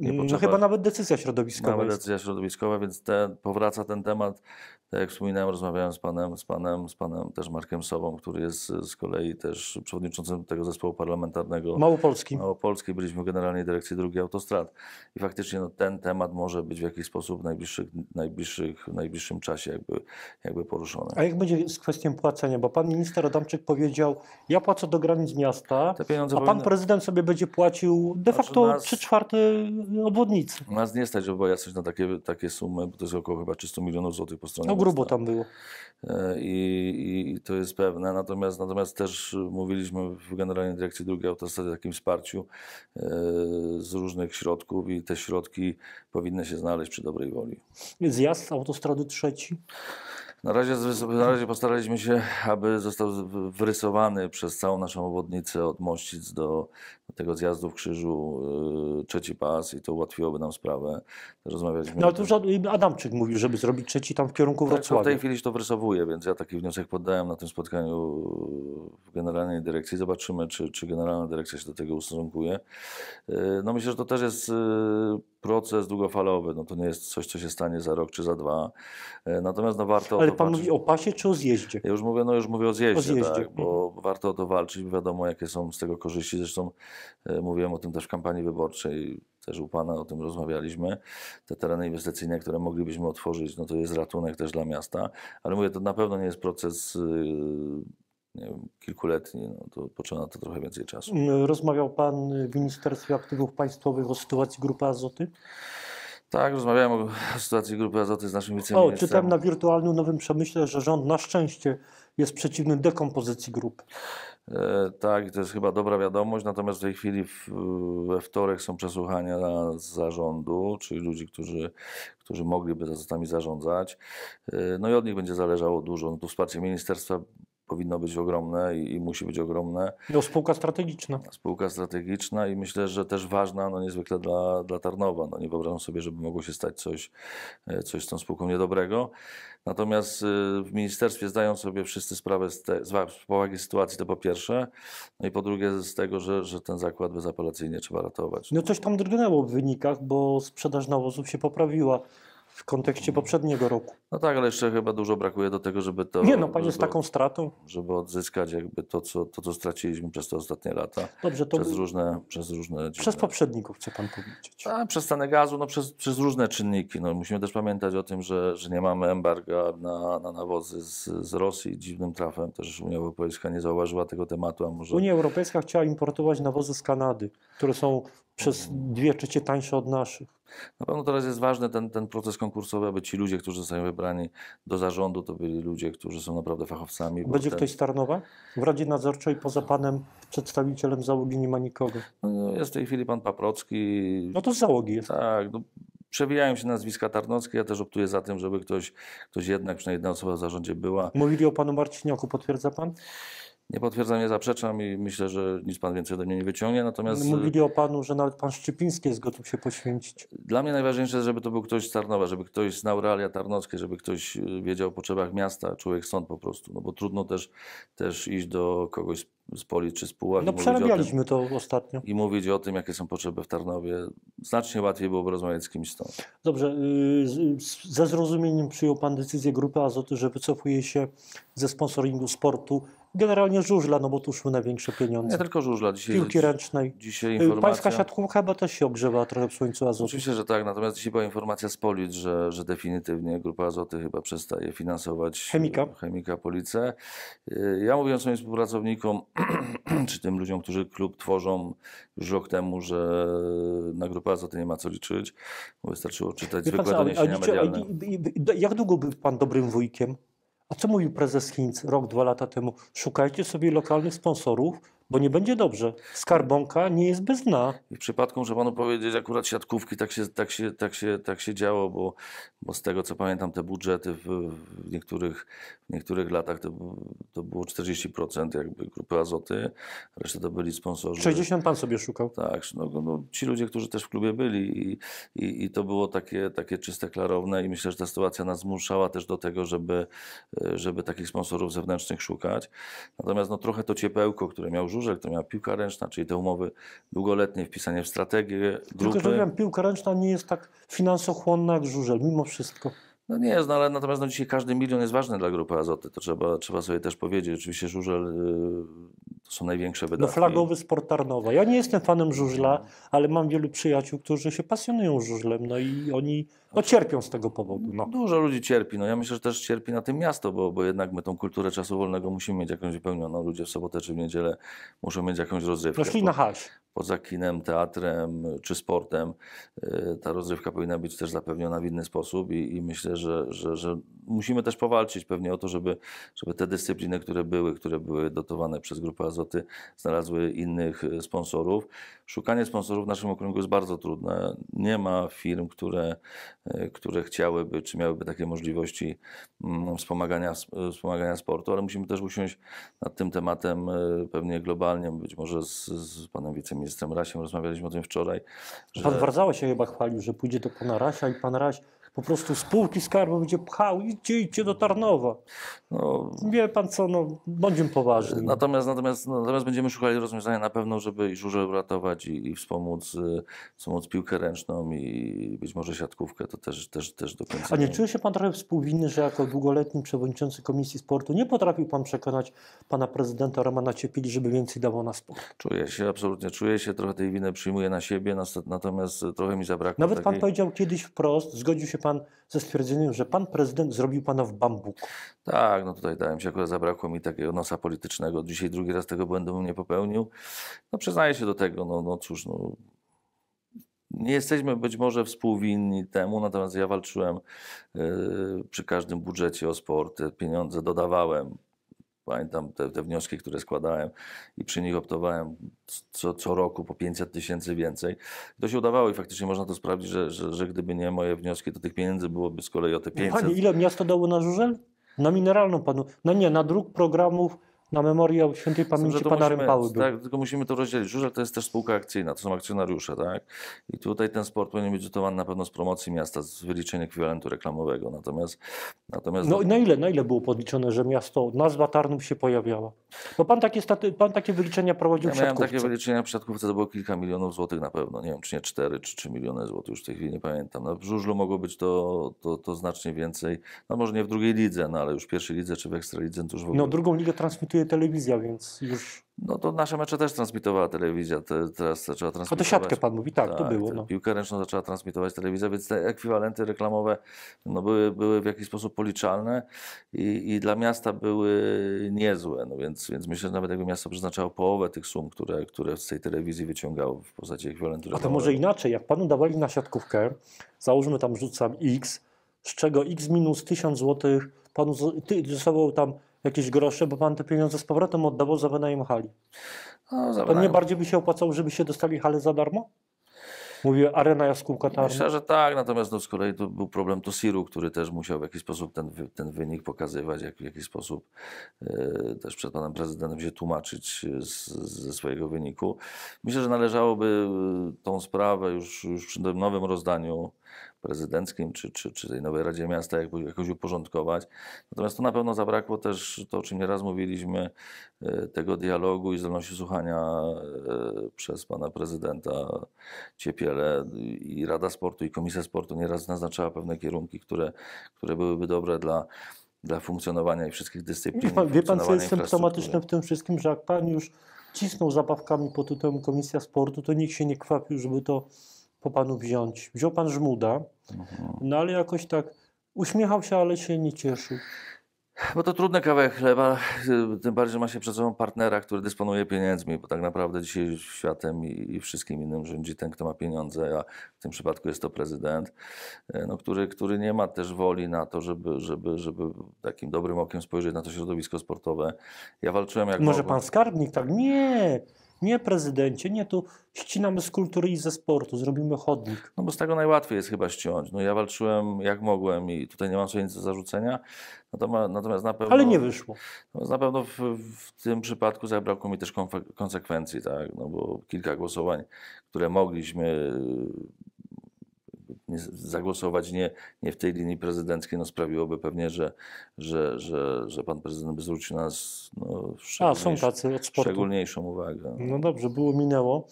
Mm, no chyba nawet decyzja środowiskowa. Nawet jest. decyzja środowiskowa, więc te, powraca ten temat. Tak jak wspominałem, rozmawiałem z panem, z panem, z panem też Markiem Sobą, który jest z kolei też przewodniczącym tego zespołu parlamentarnego Małopolski. Małopolski. Byliśmy generalnej dyrekcji drugiej autostrad. I faktycznie no, ten temat może być w jakiś sposób w najbliższych, najbliższych, najbliższym czasie jakby, jakby poruszony. A jak będzie z kwestią płacenia? Bo pan minister Adamczyk powiedział, ja płacę do granic miasta, a pan powinny... prezydent sobie będzie płacił de znaczy facto znaczy nas... 3 czwarte obwodnicy. Nas nie stać, bo ja jasność na takie, takie sumy, bo to jest około chyba 300 milionów złotych po stronie. No grubo miasta. tam było. E, I, I, to jest pewne. Natomiast, natomiast też mówiliśmy w Generalnej Dyrekcji Drugiej Autostrady o takim wsparciu e, z różnych środków i te środki powinny się znaleźć przy dobrej woli. Zjazd autostrady trzeci? Na razie, na razie postaraliśmy się, aby został wyrysowany przez całą naszą obwodnicę od Mościc do, tego zjazdu w Krzyżu yy, trzeci pas i to ułatwiłoby nam sprawę. Rozmawialiśmy no ale Adamczyk mówił, żeby zrobić trzeci tam w kierunku tak, Wrocławia. Tak, w tej chwili się to wyrysowuje, więc ja taki wniosek poddałem na tym spotkaniu w Generalnej Dyrekcji. Zobaczymy, czy, czy Generalna Dyrekcja się do tego ustosunkuje. Yy, no myślę, że to też jest... Yy, proces długofalowy, no to nie jest coś, co się stanie za rok czy za dwa. E, natomiast no, warto Ale pan walczyć. mówi o pasie czy o zjeździe? Ja już mówię, no już mówię o zjeździe, o zjeździe. Tak, bo mhm. warto o to walczyć, wiadomo jakie są z tego korzyści. Zresztą e, mówiłem o tym też w kampanii wyborczej, też u Pana o tym rozmawialiśmy. Te tereny inwestycyjne, które moglibyśmy otworzyć, no to jest ratunek też dla miasta. Ale mówię, to na pewno nie jest proces... Y, kilkuletni, no to potrzeba na to trochę więcej czasu. Mm, rozmawiał Pan w Ministerstwie Aktywów Państwowych o sytuacji Grupy Azoty? Tak, rozmawiałem o sytuacji Grupy Azoty z naszym wiceministrem. O, czytam na wirtualnym Nowym Przemyśle, że rząd na szczęście jest przeciwny dekompozycji grup. E, tak, to jest chyba dobra wiadomość, natomiast w tej chwili w, we wtorek są przesłuchania zarządu, czyli ludzi, którzy, którzy mogliby azotami zarządzać. E, no i od nich będzie zależało dużo. No tu wsparcie ministerstwa powinno być ogromne i, i musi być ogromne. No spółka strategiczna. Spółka strategiczna i myślę, że też ważna no niezwykle dla, dla Tarnowa. No nie wyobrażam sobie, żeby mogło się stać coś, e, coś z tą spółką niedobrego. Natomiast e, w ministerstwie zdają sobie wszyscy sprawę z, te, z powagi sytuacji, to po pierwsze, no i po drugie z tego, że, że ten zakład bezapelacyjnie trzeba ratować. No coś tam drgnęło w wynikach, bo sprzedaż nawozów się poprawiła w kontekście poprzedniego roku. No tak, ale jeszcze chyba dużo brakuje do tego, żeby to. Nie, no panie z taką stratą. Żeby odzyskać jakby to, co, to, co straciliśmy przez te ostatnie lata. Dobrze, to. Przez różne. Przez, różne przez poprzedników, chce pan powiedzieć. A, przez stany gazu, no przez, przez różne czynniki. No, musimy też pamiętać o tym, że, że nie mamy embarga na, na nawozy z, z Rosji. Dziwnym trafem też Unia Europejska nie zauważyła tego tematu, a może. Unia Europejska chciała importować nawozy z Kanady, które są przez dwie trzecie tańsze od naszych. Na pewno teraz jest ważny ten, ten proces konkursowy, aby ci ludzie, którzy zostają wybrani do zarządu, to byli ludzie, którzy są naprawdę fachowcami. Będzie ten... ktoś z Tarnowa? W Radzie Nadzorczej poza panem przedstawicielem załogi nie ma nikogo. No, no, jest w tej chwili pan Paprocki. No to z załogi jest. Tak, no przewijają się nazwiska Tarnowskie. Ja też optuję za tym, żeby ktoś, ktoś jednak, przynajmniej jedna osoba w zarządzie była. Mówili o panu Marciniaku, potwierdza pan? Nie potwierdzam, nie zaprzeczam i myślę, że nic pan więcej do mnie nie wyciągnie. Natomiast Mówili o panu, że nawet pan Szczypiński jest gotów się poświęcić. Dla mnie najważniejsze jest, żeby to był ktoś z Tarnowa, żeby ktoś znał realia tarnowskie, żeby ktoś y, wiedział o potrzebach miasta, człowiek stąd po prostu. No bo trudno też, też iść do kogoś z Polic czy z Puław. No przerabialiśmy to ostatnio. I mówić o tym, jakie są potrzeby w Tarnowie. Znacznie łatwiej byłoby rozmawiać z kimś stąd. Dobrze. Y, ze zrozumieniem przyjął pan decyzję Grupy Azoty, że wycofuje się ze sponsoringu sportu generalnie żużla, no bo tu szły największe pieniądze. Nie tylko żużla. Dzisiaj, Piłki ręcznej. Dzisiaj y, informacja... Pańska siatkówka chyba też się ogrzewa trochę w słońcu azotu. Oczywiście, że tak. Natomiast dzisiaj była informacja z Polit, że, że definitywnie Grupa Azoty chyba przestaje finansować y, Chemika. Chemika Police. Y, ja mówiłem swoim współpracownikom, czy tym ludziom, którzy klub tworzą już rok temu, że na Grupę Azoty nie ma co liczyć. Wystarczyło czytać Wie zwykłe doniesienia medialne. Jak długo był Pan dobrym wujkiem? A co mówił prezes Chińc rok, dwa lata temu? Szukajcie sobie lokalnych sponsorów, bo nie będzie dobrze. Skarbonka nie jest bez dna. I przypadku muszę panu powiedzieć, akurat siatkówki tak się, tak się, tak się, tak się działo, bo, bo z tego co pamiętam, te budżety w, w niektórych, w niektórych latach to, to było 40% jakby grupy Azoty, reszta to byli sponsorzy. 60 pan sobie szukał. Tak, no, no, no ci ludzie, którzy też w klubie byli i, i, i, to było takie, takie czyste, klarowne i myślę, że ta sytuacja nas zmuszała też do tego, żeby, żeby takich sponsorów zewnętrznych szukać. Natomiast no, trochę to ciepełko, które miał Żużel, to miała piłka ręczna, czyli te umowy długoletnie, wpisanie w strategię grupy. Tylko, że wiem, piłka ręczna nie jest tak finansochłonna jak Żużel, mimo wszystko. No nie jest, no ale natomiast no dzisiaj każdy milion jest ważny dla grupy Azoty, to trzeba, trzeba sobie też powiedzieć. Oczywiście żużel y, to są największe no, wydatki. No flagowy sport Tarnowa. Ja nie jestem fanem żużla, ale mam wielu przyjaciół, którzy się pasjonują żużlem, no i oni no, cierpią z tego powodu. No. Dużo ludzi cierpi, no ja myślę, że też cierpi na tym miasto, bo, bo jednak my tą kulturę czasu wolnego musimy mieć jakąś wypełnioną. Ludzie w sobotę czy w niedzielę muszą mieć jakąś rozrywkę. No szli na haś poza kinem, teatrem czy sportem, y, ta rozrywka powinna być też zapewniona w inny sposób i, i myślę, że, że, że, musimy też powalczyć pewnie o to, żeby, żeby te dyscypliny, które były, które były dotowane przez Grupę Azoty, znalazły innych y, sponsorów. Szukanie sponsorów w naszym okręgu jest bardzo trudne. Nie ma firm, które, y, które chciałyby, czy miałyby takie możliwości mm, wspomagania, wspomagania sportu, ale musimy też usiąść nad tym tematem pewnie globalnie, być może z, z panem wiceministrem z tym Rasiem rozmawialiśmy o tym wczoraj. Że... Pan Warzało się chyba chwalił, że pójdzie do pana Rasia i pan Raś po prostu spółki skarbu będzie pchał, idźcie, idźcie do Tarnowa. No, Wie pan co, no, bądźmy poważni. Natomiast, natomiast, no, natomiast będziemy szukali rozwiązania na pewno, żeby i żurze uratować i, i wspomóc, y, wspomóc piłkę ręczną i być może siatkówkę, to też, też, też do końca. A nie, nie... czuje się pan trochę współwinny, że jako długoletni przewodniczący Komisji Sportu nie potrafił pan przekonać pana prezydenta Romana Ciepili, żeby więcej dawał na sport? Czuję się, absolutnie czuję się, trochę tej winy przyjmuję na siebie, natomiast trochę mi zabrakło. Nawet takiej... pan powiedział kiedyś wprost, zgodził się pan pan ze stwierdzeniem, że pan prezydent zrobił pana w bambuku. Tak, no tutaj dałem się, akurat zabrakło mi takiego nosa politycznego. Dzisiaj drugi raz tego błędu nie popełnił. No przyznaję się do tego, no, no cóż, no, nie jesteśmy być może współwinni temu, natomiast ja walczyłem yy, przy każdym budżecie o sport, pieniądze dodawałem, Pamiętam te, te, wnioski, które składałem i przy nich optowałem co, co roku po 500 tysięcy więcej. to się udawało i faktycznie można to sprawdzić, że, że, że, gdyby nie moje wnioski, to tych pieniędzy byłoby z kolei o te 500. Panie, ile miasto dało na żużel? Na mineralną panu. No nie, na druk programów na memoriał świętej pamięci pana musimy, Tak, tylko musimy to rozdzielić. Żużel to jest też spółka akcyjna, to są akcjonariusze, tak? I tutaj ten sport powinien być dotowany na pewno z promocji miasta, z wyliczenia ekwiwalentu reklamowego. Natomiast... natomiast no i na ile, na ile było podliczone, że miasto, nazwa Tarnów się pojawiała? Bo pan takie, staty, pan takie wyliczenia prowadził ja w miałem takie wyliczenia w siatkówce, to było kilka milionów złotych na pewno. Nie wiem, czy nie cztery, czy trzy miliony złotych, już w tej chwili nie pamiętam. No, w żużlu mogło być to, to, to znacznie więcej. No może nie w drugiej lidze, no ale już w pierwszej lidze, czy w ekstralidze, no, to już w no, ogóle... No drugą ligę transmituje transmituje telewizja, więc już... No to nasze mecze też transmitowała telewizja, te, teraz zaczęła transmitować... A to siatkę pan mówi, tak, tak to było. No. Piłkę ręczną zaczęła transmitować telewizja, więc te ekwiwalenty reklamowe no, były, były w jakiś sposób policzalne i, i dla miasta były niezłe, no więc, więc myślę, że nawet jakby miasto przeznaczało połowę tych sum, które, które z tej telewizji wyciągało w postaci ekwiwalentu reklamowe. A to może inaczej, jak panu dawali na siatkówkę, załóżmy tam rzucam x, z czego x minus 1000 złotych, panu zostało tam jakieś grosze, bo pan te pieniądze z powrotem oddawał za wynajem hali. No, za to nie bardziej by się opłacało, żeby się dostali hale za darmo? Mówię, arena jaskółka tarna. Myślę, że tak, natomiast no, z kolei to był problem Tosiru, który też musiał w jakiś sposób ten, ten wynik pokazywać, jak, w jakiś sposób e, też przed panem prezydentem się tłumaczyć e, z, ze swojego wyniku. Myślę, że należałoby e, tą sprawę już, już w tym nowym rozdaniu prezydenckim czy, czy, czy tej nowej Radzie Miasta jakby, jakoś uporządkować. Natomiast to na pewno zabrakło też, to o czym nieraz mówiliśmy, e, tego dialogu i zdolności słuchania e, przez pana prezydenta Ciepiele i Rada Sportu i Komisja Sportu nieraz naznaczała pewne kierunki, które, które byłyby dobre dla dla funkcjonowania i wszystkich dyscyplin. Wie pan, wie pan co jest symptomatyczne w tym wszystkim, że jak pan już cisnął zabawkami pod tytułem Komisja Sportu, to nikt się nie kwapił, żeby to po panu wziąć. Wziął pan żmuda, mhm. no ale jakoś tak uśmiechał się, ale się nie cieszył. Bo to trudny kawałek chleba, tym bardziej, że ma się przed sobą partnera, który dysponuje pieniędzmi, bo tak naprawdę dzisiaj światem i, wszystkim innym rządzi ten, kto ma pieniądze, a w tym przypadku jest to prezydent, e, no, który, który nie ma też woli na to, żeby, żeby, żeby takim dobrym okiem spojrzeć na to środowisko sportowe. Ja walczyłem jak Może mogłem. pan skarbnik, tak? Nie! Nie, prezydencie, nie, tu ścinamy z kultury i ze sportu, zrobimy chodnik. No bo z tego najłatwiej jest chyba ściąć. No ja walczyłem jak mogłem i tutaj nie mam sobie nic do zarzucenia. Natomiast, natomiast na pewno... Ale nie wyszło. Na pewno w, w tym przypadku zabrakło mi też konsekwencji, tak? No bo kilka głosowań, które mogliśmy nie, zagłosować nie, nie w tej linii prezydenckiej, no sprawiłoby pewnie, że, że, że, że pan prezydent by zwrócił nas no, A, są tacy od szczególniejszą uwagę. No. no dobrze, było, minęło.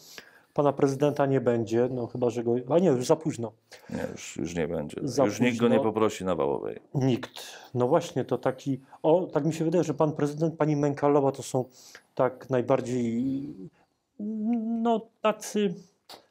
Pana prezydenta nie będzie, no chyba, że go... A nie, już za późno. Nie, już, już nie będzie. Za już późno. nikt go nie poprosi na Wałowej. Nikt. No właśnie, to taki... O, tak mi się wydaje, że pan prezydent, pani Mękalowa to są tak najbardziej... No tacy...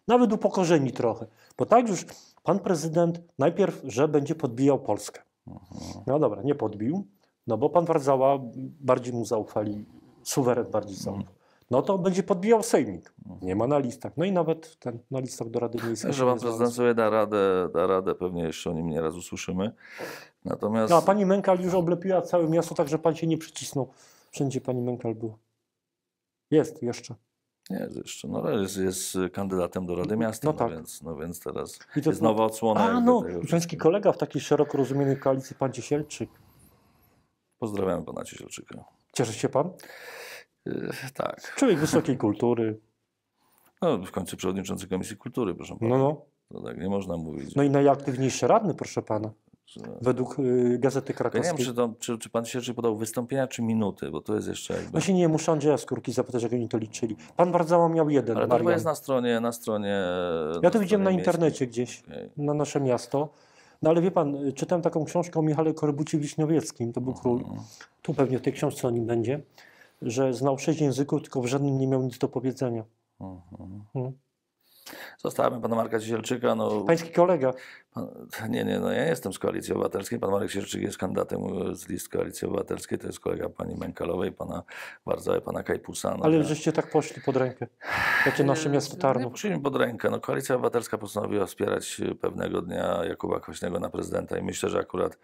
Nawet upokorzeni trochę. Bo tak już pan prezydent najpierw, że będzie podbijał Polskę. Mhm. No dobra, nie podbił, no bo pan Wardzała bardziej mu zaufali, suweren bardziej zaufał. Mhm. No to będzie podbijał sejmik. Mhm. Nie ma na listach. No i nawet ten, na listach do Rady Miejskiej. Że pan prezydent sobie da radę, da radę, pewnie jeszcze o nim nieraz usłyszymy. Natomiast... No, a pani Menkal już oblepiła całe miasto, także pan się nie przycisnął. Wszędzie pani Menkal była. Jest jeszcze. Nie, jeszcze no, jest, jest kandydatem do Rady no Miasta, no, tak. no więc, no więc teraz I to, jest nowa odsłona. A, no, pański kolega w takiej szeroko rozumianej koalicji, pan Ciesielczyk. Pozdrawiam pana Ciesielczyka. Cieszy się pan? Yy, tak. Człowiek wysokiej kultury. No, w końcu przewodniczący Komisji Kultury, proszę pana. No, no. To tak nie można mówić. No i najaktywniejszy radny, proszę pana. Według y, Gazety Krakowskiej. Ja nie wiem, czy, to, czy, czy pan Sierży podał wystąpienia, czy minuty, bo to jest jeszcze jakby... No się nie, muszę Andrzeja Skórki zapytać, jak oni to liczyli. Pan Bardzało miał jeden, Ale to jest na stronie... Na stronie ja to widziałem na internecie gdzieś, na nasze miasto. No ale wie pan, y, czytałem taką książkę o Michale Korbucie Wiśniowieckim, to był mhm. król. Tu pewnie w tej książce o nim będzie, że znał sześć języków, tylko w żadnym nie miał nic do powiedzenia. Mhm. Hmm. Zostawiamy pana Marka Ciesielczyka. No, Pański kolega. Nie, nie, no ja jestem z Koalicji Obywatelskiej. Pan Marek Sierczyk jest kandydatem z list Koalicji Obywatelskiej. To jest kolega pani Mękalowej, pana i pana Kajpusa. No, Ale żeście tak poszli pod rękę. Jakie nasze miasto Tarnów? Nie, nie pod rękę. No, Koalicja Obywatelska postanowiła wspierać pewnego dnia Jakuba Kwaśnego na prezydenta i myślę, że akurat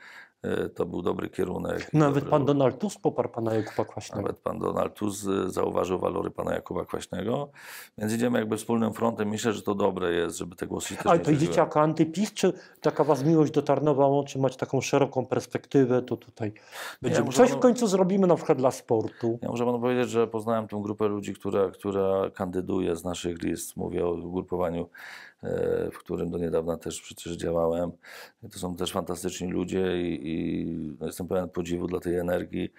e, to był dobry kierunek. Nawet dobry... pan Donald Tusk poparł pana Jakuba Kwaśnego. Nawet pan Donald Tusk e, zauważył walory pana Jakuba Kwaśnego, więc idziemy jakby wspólnym frontem. Myślę, że to dobre jest, żeby te głosy też Ale to idziecie jako antypis, czy taka Was miłość do Tarnowa łączy, macie taką szeroką perspektywę, to tutaj będziemy. Ja Coś w końcu zrobimy na przykład dla sportu. Ja muszę Panu powiedzieć, że poznałem tą grupę ludzi, która, która kandyduje z naszych list, mówię o ugrupowaniu E, w którym do niedawna też przecież działałem. To są też fantastyczni ludzie i, i no, jestem pełen podziwu dla tej energii,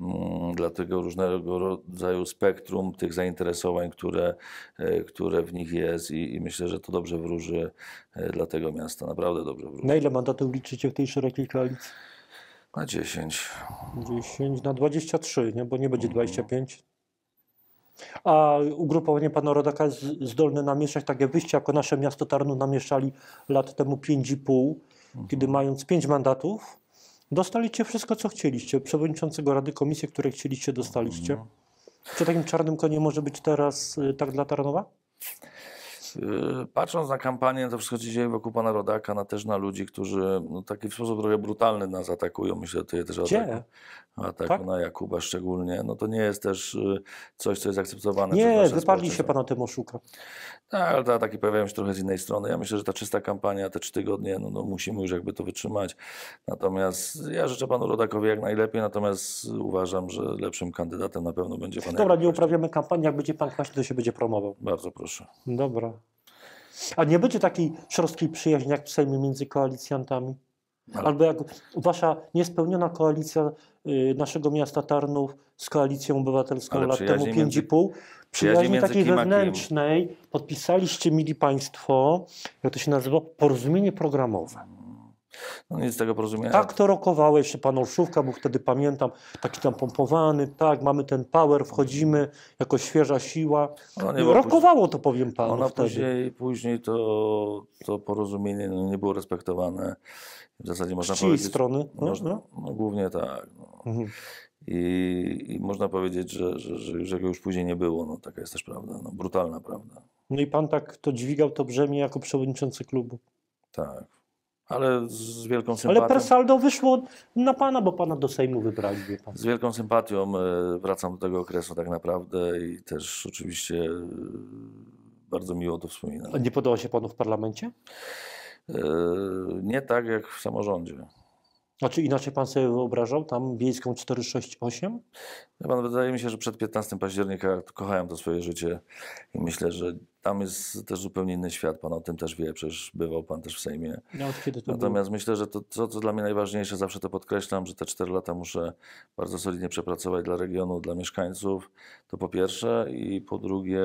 mm, dla tego różnego rodzaju spektrum tych zainteresowań, które, e, które w nich jest i, i myślę, że to dobrze wróży e, dla tego miasta, naprawdę dobrze wróży. Na ile mandatów liczycie w tej szerokiej koalicji? Na 10. 10, na 23, nie? bo nie będzie 25. Mhm a ugrupowanie pana Rodaka jest zdolne namieszać takie wyjście, jako nasze miasto Tarnu namieszali lat temu 5,5, kiedy mhm. mając 5 mandatów, dostaliście wszystko, co chcieliście. Przewodniczącego Rady Komisji, które chcieliście, dostaliście. Mhm. Czy takim czarnym koniem może być teraz y, tak dla Tarnowa? Yy, patrząc na kampanię, to wszystko, dzisiaj się dzieje wokół pana Rodaka, na też na ludzi, którzy no, taki w sposób trochę brutalny nas atakują, myślę, tutaj też Gdzie? ataku, ataku tak? na Jakuba szczególnie, no to nie jest też yy, coś, co jest akceptowane. Nie, wyparli się Tym Tymoszuka. No, ale ataki pojawiają się trochę z innej strony. Ja myślę, że ta czysta kampania, te trzy tygodnie, no, no musimy już jakby to wytrzymać. Natomiast ja życzę panu Rodakowi jak najlepiej, natomiast uważam, że lepszym kandydatem na pewno będzie pan Dobra, nie uprawiamy kampanii, jak będzie pan właśnie, to się będzie promował. Bardzo proszę. Dobra. A nie będzie takiej szorstkiej przyjaźni jak w Sejmie między koalicjantami? Albo jak wasza niespełniona koalicja y, naszego miasta Tarnów z koalicją obywatelską Ale lat temu 5,5, między... przyjaźni takiej wewnętrznej, podpisaliście, mili państwo, jak to się nazywa, porozumienie programowe. No nic z tego porozumienia. Tak to rokowałeś, że pan Olszówka, bo wtedy pamiętam, taki tam pompowany, tak, mamy ten power, wchodzimy jako świeża siła. No, nie rokowało to, powiem panu ona wtedy. Później, później to, to porozumienie no, nie było respektowane. W zasadzie można Z powiedzieć... strony? No, można, no. no, głównie tak. No. Mhm. I, I, można powiedzieć, że, że, że, że już później nie było. No, taka jest też prawda, no, brutalna prawda. No i pan tak to dźwigał to brzemię jako przewodniczący klubu. Tak. Ale z wielką sympatią. Ale Persaldo wyszło na pana, bo pana do Sejmu wybrali. Z wielką sympatią e, wracam do tego okresu tak naprawdę i też oczywiście e, bardzo miło to wspominam. A nie podoba się panu w parlamencie? E, nie tak jak w samorządzie. Znaczy inaczej pan sobie wyobrażał tam Biejską 468? Ja pan, wydaje mi się, że przed 15 października kochałem to swoje życie i myślę, że tam jest też zupełnie inny świat. Pan o tym też wie, przecież bywał pan też w Sejmie. No, od kiedy to Natomiast myślę, że to, to, co dla mnie najważniejsze, zawsze to podkreślam, że te 4 lata muszę bardzo solidnie przepracować dla regionu, dla mieszkańców. To po pierwsze. I po drugie...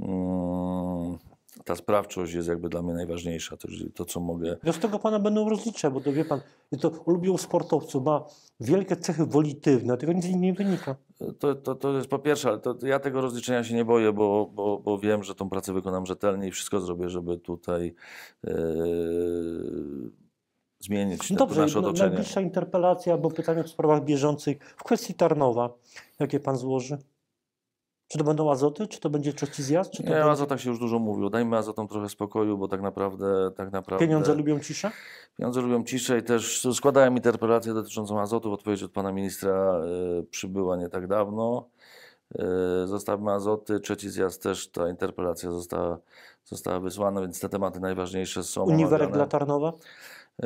Mm, ta sprawczość jest jakby dla mnie najważniejsza, to, to co mogę. No z tego pana będą rozliczać, bo to wie pan, to lubią sportowców, ma wielkie cechy wolitywne, tego nic z nim nie wynika. To, to, to jest po pierwsze, ale to, ja tego rozliczenia się nie boję, bo, bo, bo wiem, że tą pracę wykonam rzetelnie i wszystko zrobię, żeby tutaj yy, zmienić no dobrze, nasze otoczenie. Najbliższa interpelacja albo pytanie w sprawach bieżących w kwestii Tarnowa, jakie pan złoży? Czy to będą azoty, czy to będzie trzeci zjazd? Czy to nie, będzie... o azotach się już dużo mówiło. Dajmy azotom trochę spokoju, bo tak naprawdę, tak naprawdę... Pieniądze lubią ciszę? Pieniądze lubią ciszę i też składałem interpelację dotyczącą azotów. Odpowiedź od pana ministra e, przybyła nie tak dawno. E, zostawmy azoty, trzeci zjazd też ta interpelacja została, została wysłana, więc te tematy najważniejsze są Uniwerek omawiane. dla Tarnowa?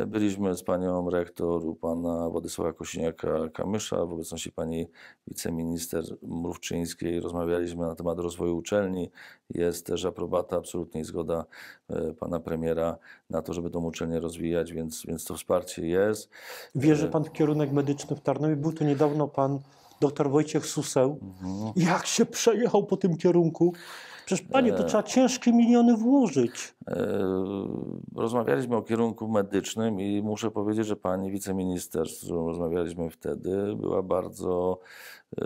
Byliśmy z panią rektor u pana Władysława Kosiniaka-Kamysza w obecności pani wiceminister Mrówczyńskiej. Rozmawialiśmy na temat rozwoju uczelni. Jest też aprobata, absolutnie zgoda e, pana premiera na to, żeby tą uczelnię rozwijać, więc, więc to wsparcie jest. Wierzy e, pan w kierunek medyczny w Tarnowie. Był tu niedawno pan doktor Wojciech Suseł. Mhm. Jak się przejechał po tym kierunku. Przecież panie, to trzeba ciężkie miliony włożyć. E, rozmawialiśmy o kierunku medycznym i muszę powiedzieć, że pani wiceminister, z którą rozmawialiśmy wtedy, była bardzo e,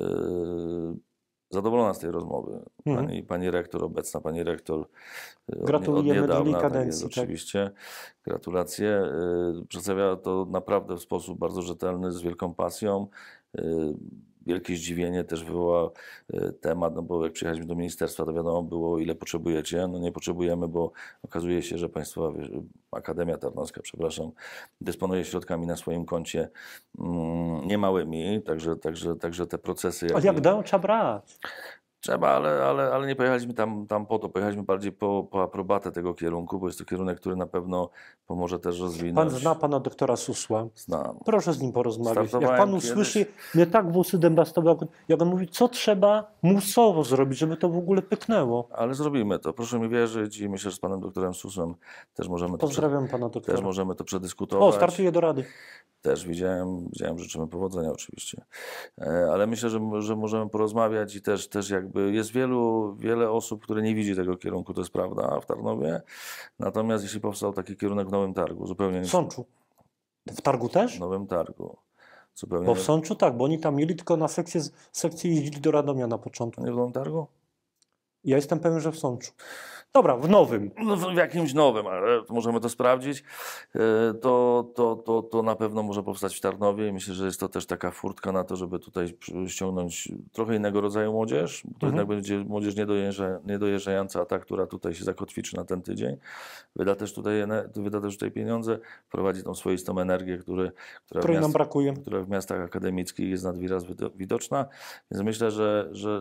zadowolona z tej rozmowy. Mhm. Pani, mhm. pani rektor obecna, pani rektor e, Gratulujemy od niedawna, tak kadencji, tak jest, oczywiście. Gratulacje. Przedstawiała to naprawdę w sposób bardzo rzetelny, z wielką pasją wielkie zdziwienie też wywołał e, temat, no bo jak przyjechaliśmy do ministerstwa, to wiadomo było, ile potrzebujecie. No nie potrzebujemy, bo okazuje się, że państwo Akademia Tarnowska, przepraszam, dysponuje środkami na swoim koncie mm, niemałymi, także, także, także te procesy... Ale jak, jak dają, trzeba brać. Trzeba, ale, ale, ale nie pojechaliśmy tam, tam po to, pojechaliśmy bardziej po, po aprobatę tego kierunku, bo jest to kierunek, który na pewno pomoże też rozwinąć. Pan zna pana doktora Susła? Znam. Proszę z nim porozmawiać. Jak pan usłyszy, kiedyś... mnie tak włosy 17 roku, jak on mówi, co trzeba musowo zrobić, żeby to w ogóle pyknęło. Ale zrobimy to, proszę mi wierzyć i myślę, że z panem doktorem Susłem też możemy Pozdrawiam to, pana doktora. Też możemy to przedyskutować. O, startuje do rady. Też widziałem, widziałem, życzymy powodzenia oczywiście. E, ale myślę, że, że możemy porozmawiać i też, też jakby jakby jest wielu, wiele osób, które nie widzi tego kierunku, to jest prawda, w Tarnowie. Natomiast jeśli powstał taki kierunek w Nowym Targu, zupełnie... W Sączu. W Targu też? W Nowym Targu. Zupełnie... Bo w Sączu tak, bo oni tam mieli tylko na sekcję, sekcję jeździli do Radomia na początku. Nie w Nowym Targu? Ja jestem pewien, że w Sączu. Dobra, w nowym. No, w jakimś nowym, ale możemy to sprawdzić. E, to, to, to, to na pewno może powstać w Tarnowie i myślę, że jest to też taka furtka na to, żeby tutaj ściągnąć trochę innego rodzaju młodzież. Bo to mhm. jednak będzie młodzież niedojeżdżająca, ta, która tutaj się zakotwiczy na ten tydzień. Wyda też tutaj, wyda też tutaj pieniądze, prowadzi tą swoistą energię, który, która, w miast, nam brakuje. która w miastach akademickich jest nad wyraz widoczna. Więc myślę, że, że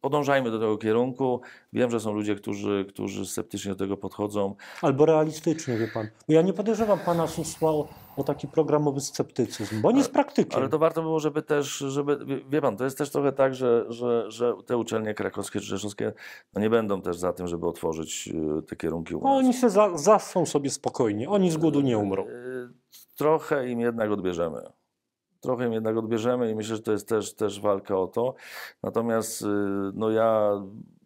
podążajmy do tego kierunku. Wiem, że są ludzie, którzy, którzy sceptycznie do tego podchodzą. Albo realistycznie, wie pan. ja nie podejrzewam pana Susła o, taki programowy sceptycyzm, bo nie z praktyki. Ale to warto było, żeby też, żeby, wie pan, to jest też trochę tak, że, że, że te uczelnie krakowskie czy rzeszowskie no nie będą też za tym, żeby otworzyć y, te kierunki u no, nas. Oni się za, są sobie spokojnie, oni z głodu nie umrą. Y, trochę im jednak odbierzemy trochę jednak odbierzemy i myślę, że to jest też, też walka o to. Natomiast y, no ja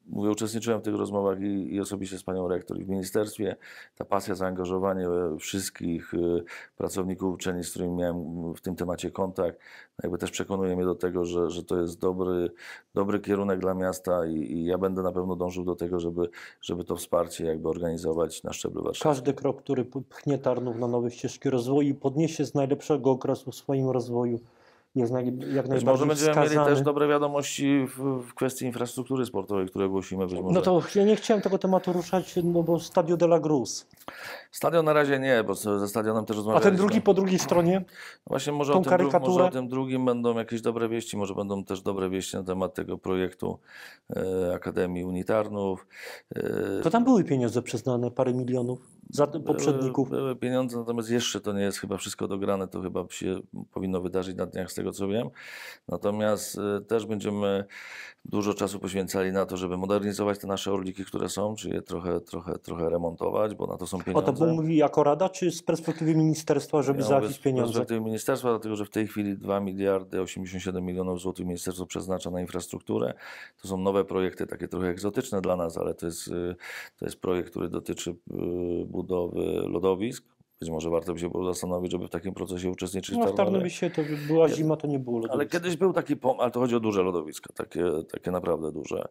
mówię, uczestniczyłem w tych rozmowach i, i, osobiście z panią rektor i w ministerstwie. Ta pasja, zaangażowanie e, wszystkich e, pracowników uczelni, z którymi miałem w tym temacie kontakt, jakby też przekonuje mnie do tego, że, że to jest dobry, dobry kierunek dla miasta i, i ja będę na pewno dążył do tego, żeby, żeby to wsparcie jakby organizować na szczeblu Warszawy. Każdy krok, który pchnie Tarnów na nowe ścieżki rozwoju i podniesie z najlepszego okresu w swoim rozwoju jest jak najbardziej Być może będziemy wskazany. mieli też dobre wiadomości w, w, kwestii infrastruktury sportowej, które głosimy. Być no może. No to ja nie chciałem tego tematu ruszać, no bo Stadio de la Cruz. Stadion na razie nie, bo ze stadionem też rozmawiamy. A ten drugi po drugiej stronie? No właśnie może o, tym, może o tym drugim będą jakieś dobre wieści, może będą też dobre wieści na temat tego projektu e, Akademii Unitarnów. E, to tam były pieniądze przyznane, parę milionów? za tym poprzedników. Były pieniądze, natomiast jeszcze to nie jest chyba wszystko dograne, to chyba się powinno wydarzyć na dniach, z tego co wiem. Natomiast y, też będziemy dużo czasu poświęcali na to, żeby modernizować te nasze orliki, które są, czy je trochę, trochę, trochę remontować, bo na to są pieniądze. A to Pan mówi jako Rada, czy z perspektywy ministerstwa, żeby ja no, załatwić pieniądze? Z perspektywy ministerstwa, dlatego że w tej chwili 2 miliardy 87 milionów złotych ministerstwo przeznacza na infrastrukturę. To są nowe projekty, takie trochę egzotyczne dla nas, ale to jest, y, to jest projekt, który dotyczy y, budowy lodowisk być może warto by się było zastanowić, żeby w takim procesie uczestniczyć. No, w Tarnowisie to była zima, to nie było lodowiska. Ale kiedyś był taki pomysł, ale to chodzi o duże lodowiska, takie, takie naprawdę duże.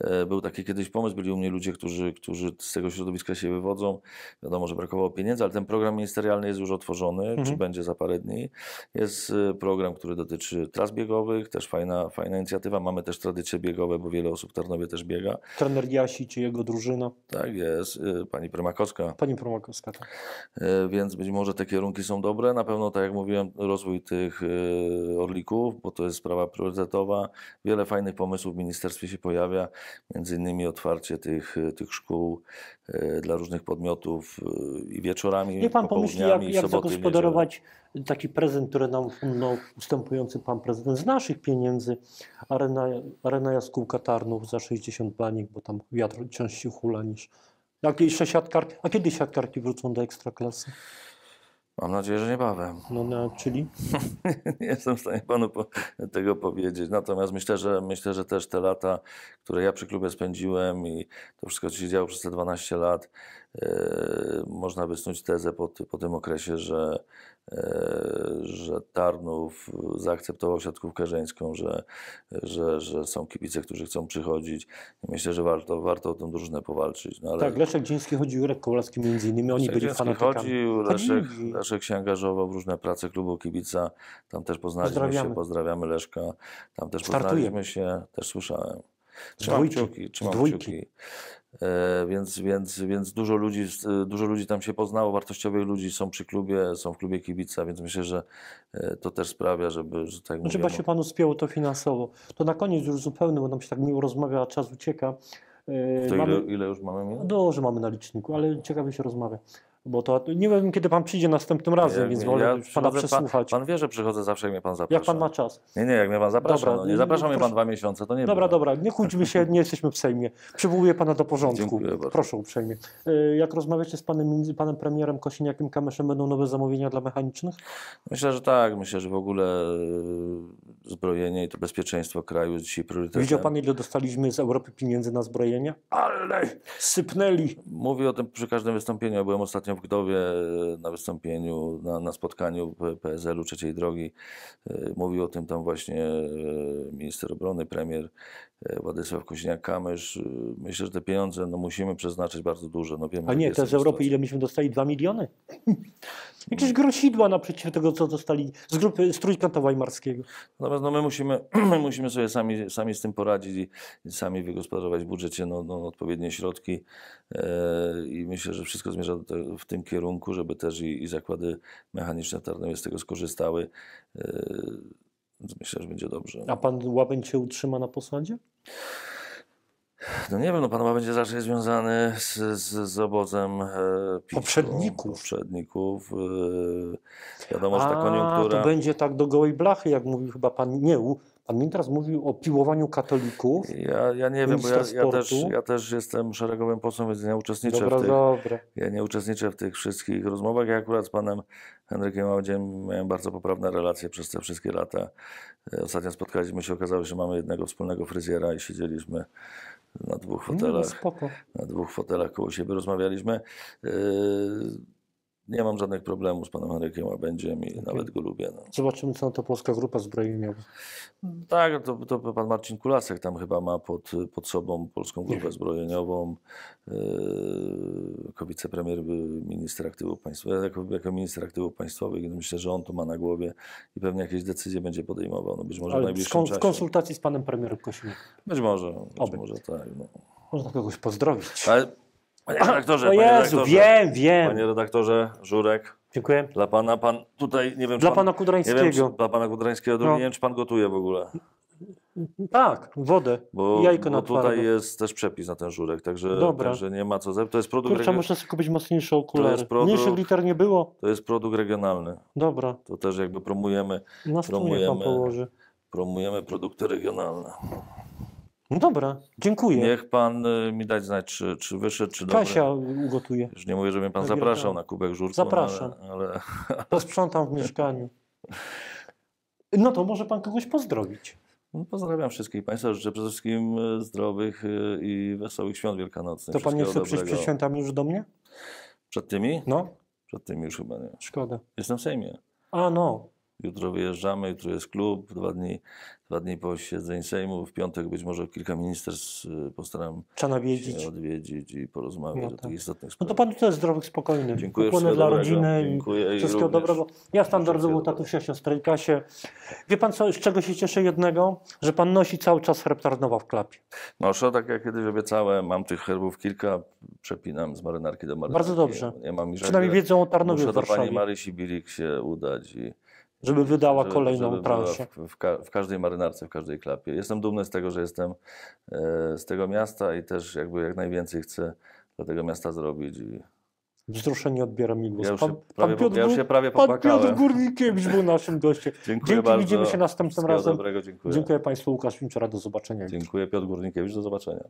E, był taki kiedyś pomysł, byli u mnie ludzie, którzy, którzy z tego środowiska się wywodzą. Wiadomo, że brakowało pieniędzy, ale ten program ministerialny jest już otworzony, mhm. czy będzie za parę dni. Jest e, program, który dotyczy tras biegowych, też fajna, fajna inicjatywa. Mamy też tradycje biegowe, bo wiele osób w Tarnowie też biega. Trener Jasi czy jego drużyna. Tak jest, e, pani Prymakowska. Pani Prymakowska, tak. E, więc być może te kierunki są dobre. Na pewno, tak jak mówiłem, rozwój tych e, orlików, bo to jest sprawa priorytetowa. Wiele fajnych pomysłów w ministerstwie się pojawia, między innymi otwarcie tych, e, tych szkół dla różnych podmiotów i wieczorami, Niech pan pomyśli, jak, jak zagospodarować taki prezent, który nam no, ustępujący pan prezydent z naszych pieniędzy, Arena, Arena Jaskółka Tarnów za 60 baniek, bo tam wiatr częściej hula niż Jakie jeszcze siatkarki. A kiedy siatkarki wrócą do ekstraklasy? Mam nadzieję, że niebawem. No, no czyli? nie jestem w stanie panu po, tego powiedzieć. Natomiast myślę, że myślę, że też te lata, które ja przy klubie spędziłem i to wszystko, co się działo przez te 12 lat, yy, można snuć tezę po, po tym okresie, że, E, że Tarnów zaakceptował siatkówkę żeńską, że, że, że są kibice, którzy chcą przychodzić. Myślę, że warto, warto o tę drużynę powalczyć. No, ale... Tak, Leszek Dziński chodził Jurek Kowalski między innymi, oni Leszek byli fanatykami. Chodził, Leszek, Leszek się angażował w różne prace klubu kibica, tam też poznaliśmy pozdrawiamy. się, pozdrawiamy Leszka, tam też Startujemy. poznaliśmy się, też słyszałem. Trzymam dwójki. kciuki. Trzymam dwójki. kciuki. E, więc, więc, więc dużo, ludzi, dużo ludzi tam się poznało, wartościowych ludzi są przy klubie, są w klubie kibica, więc myślę, że e, to też sprawia, żeby, że tak no, mówię, się Panu spięło to finansowo. To na koniec już zupełnie, bo nam się tak miło rozmawia, a czas ucieka. E, mamy, ile, ile, już mamy? No, że mamy na liczniku, ale ciekawie się rozmawia bo to nie wiem, kiedy pan przyjdzie następnym razem, nie, więc wolę ja pana przesłuchać. Pan, pan, wie, że przychodzę zawsze, jak mnie pan zaprasza. Jak pan ma czas. Nie, nie, jak mnie pan zaprasza. Dobra, no, nie zaprasza mnie pan dwa miesiące, to nie Dobra, było. dobra, nie kłóćmy się, nie jesteśmy w Sejmie. Przywołuję pana do porządku. Proszę uprzejmie. E, jak rozmawiacie z panem, panem premierem Kosiniakiem Kamyszem, będą nowe zamówienia dla mechanicznych? Myślę, że tak. Myślę, że w ogóle e, zbrojenie i to bezpieczeństwo kraju jest dzisiaj priorytetem. Widział pan, ile dostaliśmy z Europy pieniędzy na zbrojenie? Ale sypnęli. Mówię o tym przy każdym wystąpieniu. Ja byłem ostatnio w Gdowie e, na wystąpieniu, na, na spotkaniu PSL-u Trzeciej Drogi e, mówił o tym tam właśnie e, minister obrony, premier E, Władysław koziniak kamysz e, Myślę, że te pieniądze no, musimy przeznaczyć bardzo dużo. No, wiemy, A nie, te z Europy ile myśmy dostali? Dwa miliony? Jakieś grosidła naprzeciw tego, co dostali z grupy z Trójkąta Weimarskiego. Natomiast no, my, musimy, my musimy sobie sami, sami z tym poradzić i sami wygospodarować w budżecie no, no odpowiednie środki e, i myślę, że wszystko zmierza w tym kierunku, żeby też i, i zakłady mechaniczne w Tarnowie z tego skorzystały. E, myślę, że będzie dobrze. A pan Łabędź się utrzyma na posadzie? No nie wiem, no Panama będzie raczej związany z, z, z obozem e, PiSu, poprzedników. poprzedników e, wiadomo, A, że ta koniunktura. To będzie tak do gołej blachy, jak mówił chyba pan Nieł, Pan mi teraz mówił o piłowaniu katolików. Ja, ja nie wiem, bo ja, ja, też, ja, też, jestem szeregowym posłem, więc nie uczestniczę dobra, w tych, dobra. Ja nie uczestniczę w tych wszystkich rozmowach. Ja akurat z panem Henrykiem Małdziem miałem bardzo poprawne relacje przez te wszystkie lata. E, ostatnio spotkaliśmy się, okazało się, że mamy jednego wspólnego fryzjera i siedzieliśmy na dwóch no, fotelach. No, na dwóch fotelach koło siebie rozmawialiśmy. Yy, nie mam żadnych problemów z panem Henrykiem będzie mi okay. nawet go lubię. No. Zobaczymy, co to Polska Grupa Zbrojeniowa. Tak, to, to pan Marcin Kulasek tam chyba ma pod, pod sobą Polską Grupę nie. Zbrojeniową. Yy, jako wicepremier, minister aktywów państwowych, jako, jako minister aktywów państwowych, myślę, że on to ma na głowie i pewnie jakieś decyzje będzie podejmował. No być może Ale w najbliższym kon, czasie. W konsultacji z panem premierem Kosiniakiem. Być może, być Oby. może tak. No. Można kogoś pozdrowić. Ale Panie redaktorze, o Jezu, redaktorze, wiem, wiem. Panie redaktorze, Żurek. Dziękuję. Dla pana, pan tutaj, nie wiem, Dla pan, pana Kudrańskiego. Wiem, czy, dla pana Kudrańskiego, no. nie wiem, czy pan gotuje w ogóle. Tak, wodę, bo, jajko na tutaj jest też przepis na ten żurek, także, Dobra. także nie ma co zep. To jest produkt Kurczę, można sobie kupić mocniejsze okulary. Produkt, Mniejszych liter nie było. To jest produkt regionalny. Dobra. To też jakby promujemy, na promujemy, promujemy produkty regionalne. No dobra, dziękuję. Niech pan y, mi dać znać, czy, czy wyszedł, czy dobrze. Kasia ugotuje. Już nie mówię, że mnie pan Zabieram. zapraszał na kubek żurku. No, Zapraszam. Ale, ale... Posprzątam w mieszkaniu. No to może pan kogoś pozdrowić. No, pozdrawiam wszystkich Państwa, życzę przede wszystkim y, zdrowych y, i wesołych świąt wielkanocnych. To Pan nie chce przyjść przed świętami już do mnie? Przed tymi? No. Przed tymi już chyba nie. Szkoda. Jestem w Sejmie. A no, Jutro wyjeżdżamy, jutro jest klub, dwa dni, dwa dni posiedzeń Sejmu, w piątek być może kilka ministerstw y, postaram się odwiedzić i porozmawiać no tak. o tych istotnych sprawach. No to Panu też zdrowych, spokojnych. Dziękuję Pokłony dla dobrego. rodziny Dziękuję i wszystkiego również. dobrego. Ja standardowo tatusia, siostryjka się. Wie Pan co, z czego się cieszę jednego? Że Pan nosi cały czas herb Tarnowa w klapie. Noszę, no, tak jak kiedyś obiecałem, mam tych herbów kilka, przepinam z marynarki do marynarki. Bardzo dobrze. Nie mam Przynajmniej wiedzą o Tarnowie Muszę w Warszawie. do Pani Marysi Birik się udać i żeby wydała żeby, kolejną żeby transzę. W, w, ka w, każdej marynarce, w każdej klapie. Jestem dumny z tego, że jestem e, z tego miasta i też jakby jak najwięcej chcę dla tego miasta zrobić. I... Wzruszenie odbieram mi głos. Ja już, pan, prawie, pan Piotr, ja już się prawie popakałem. Pan Piotr Górnikiewicz był naszym gościem. dziękuję Dzięki, bardzo. widzimy się następnym Wszystkiego razem. Dobrego, dziękuję. dziękuję Państwu, Łukasz Winczora, do zobaczenia. Dziękuję, Piotr Górnikiewicz, do zobaczenia.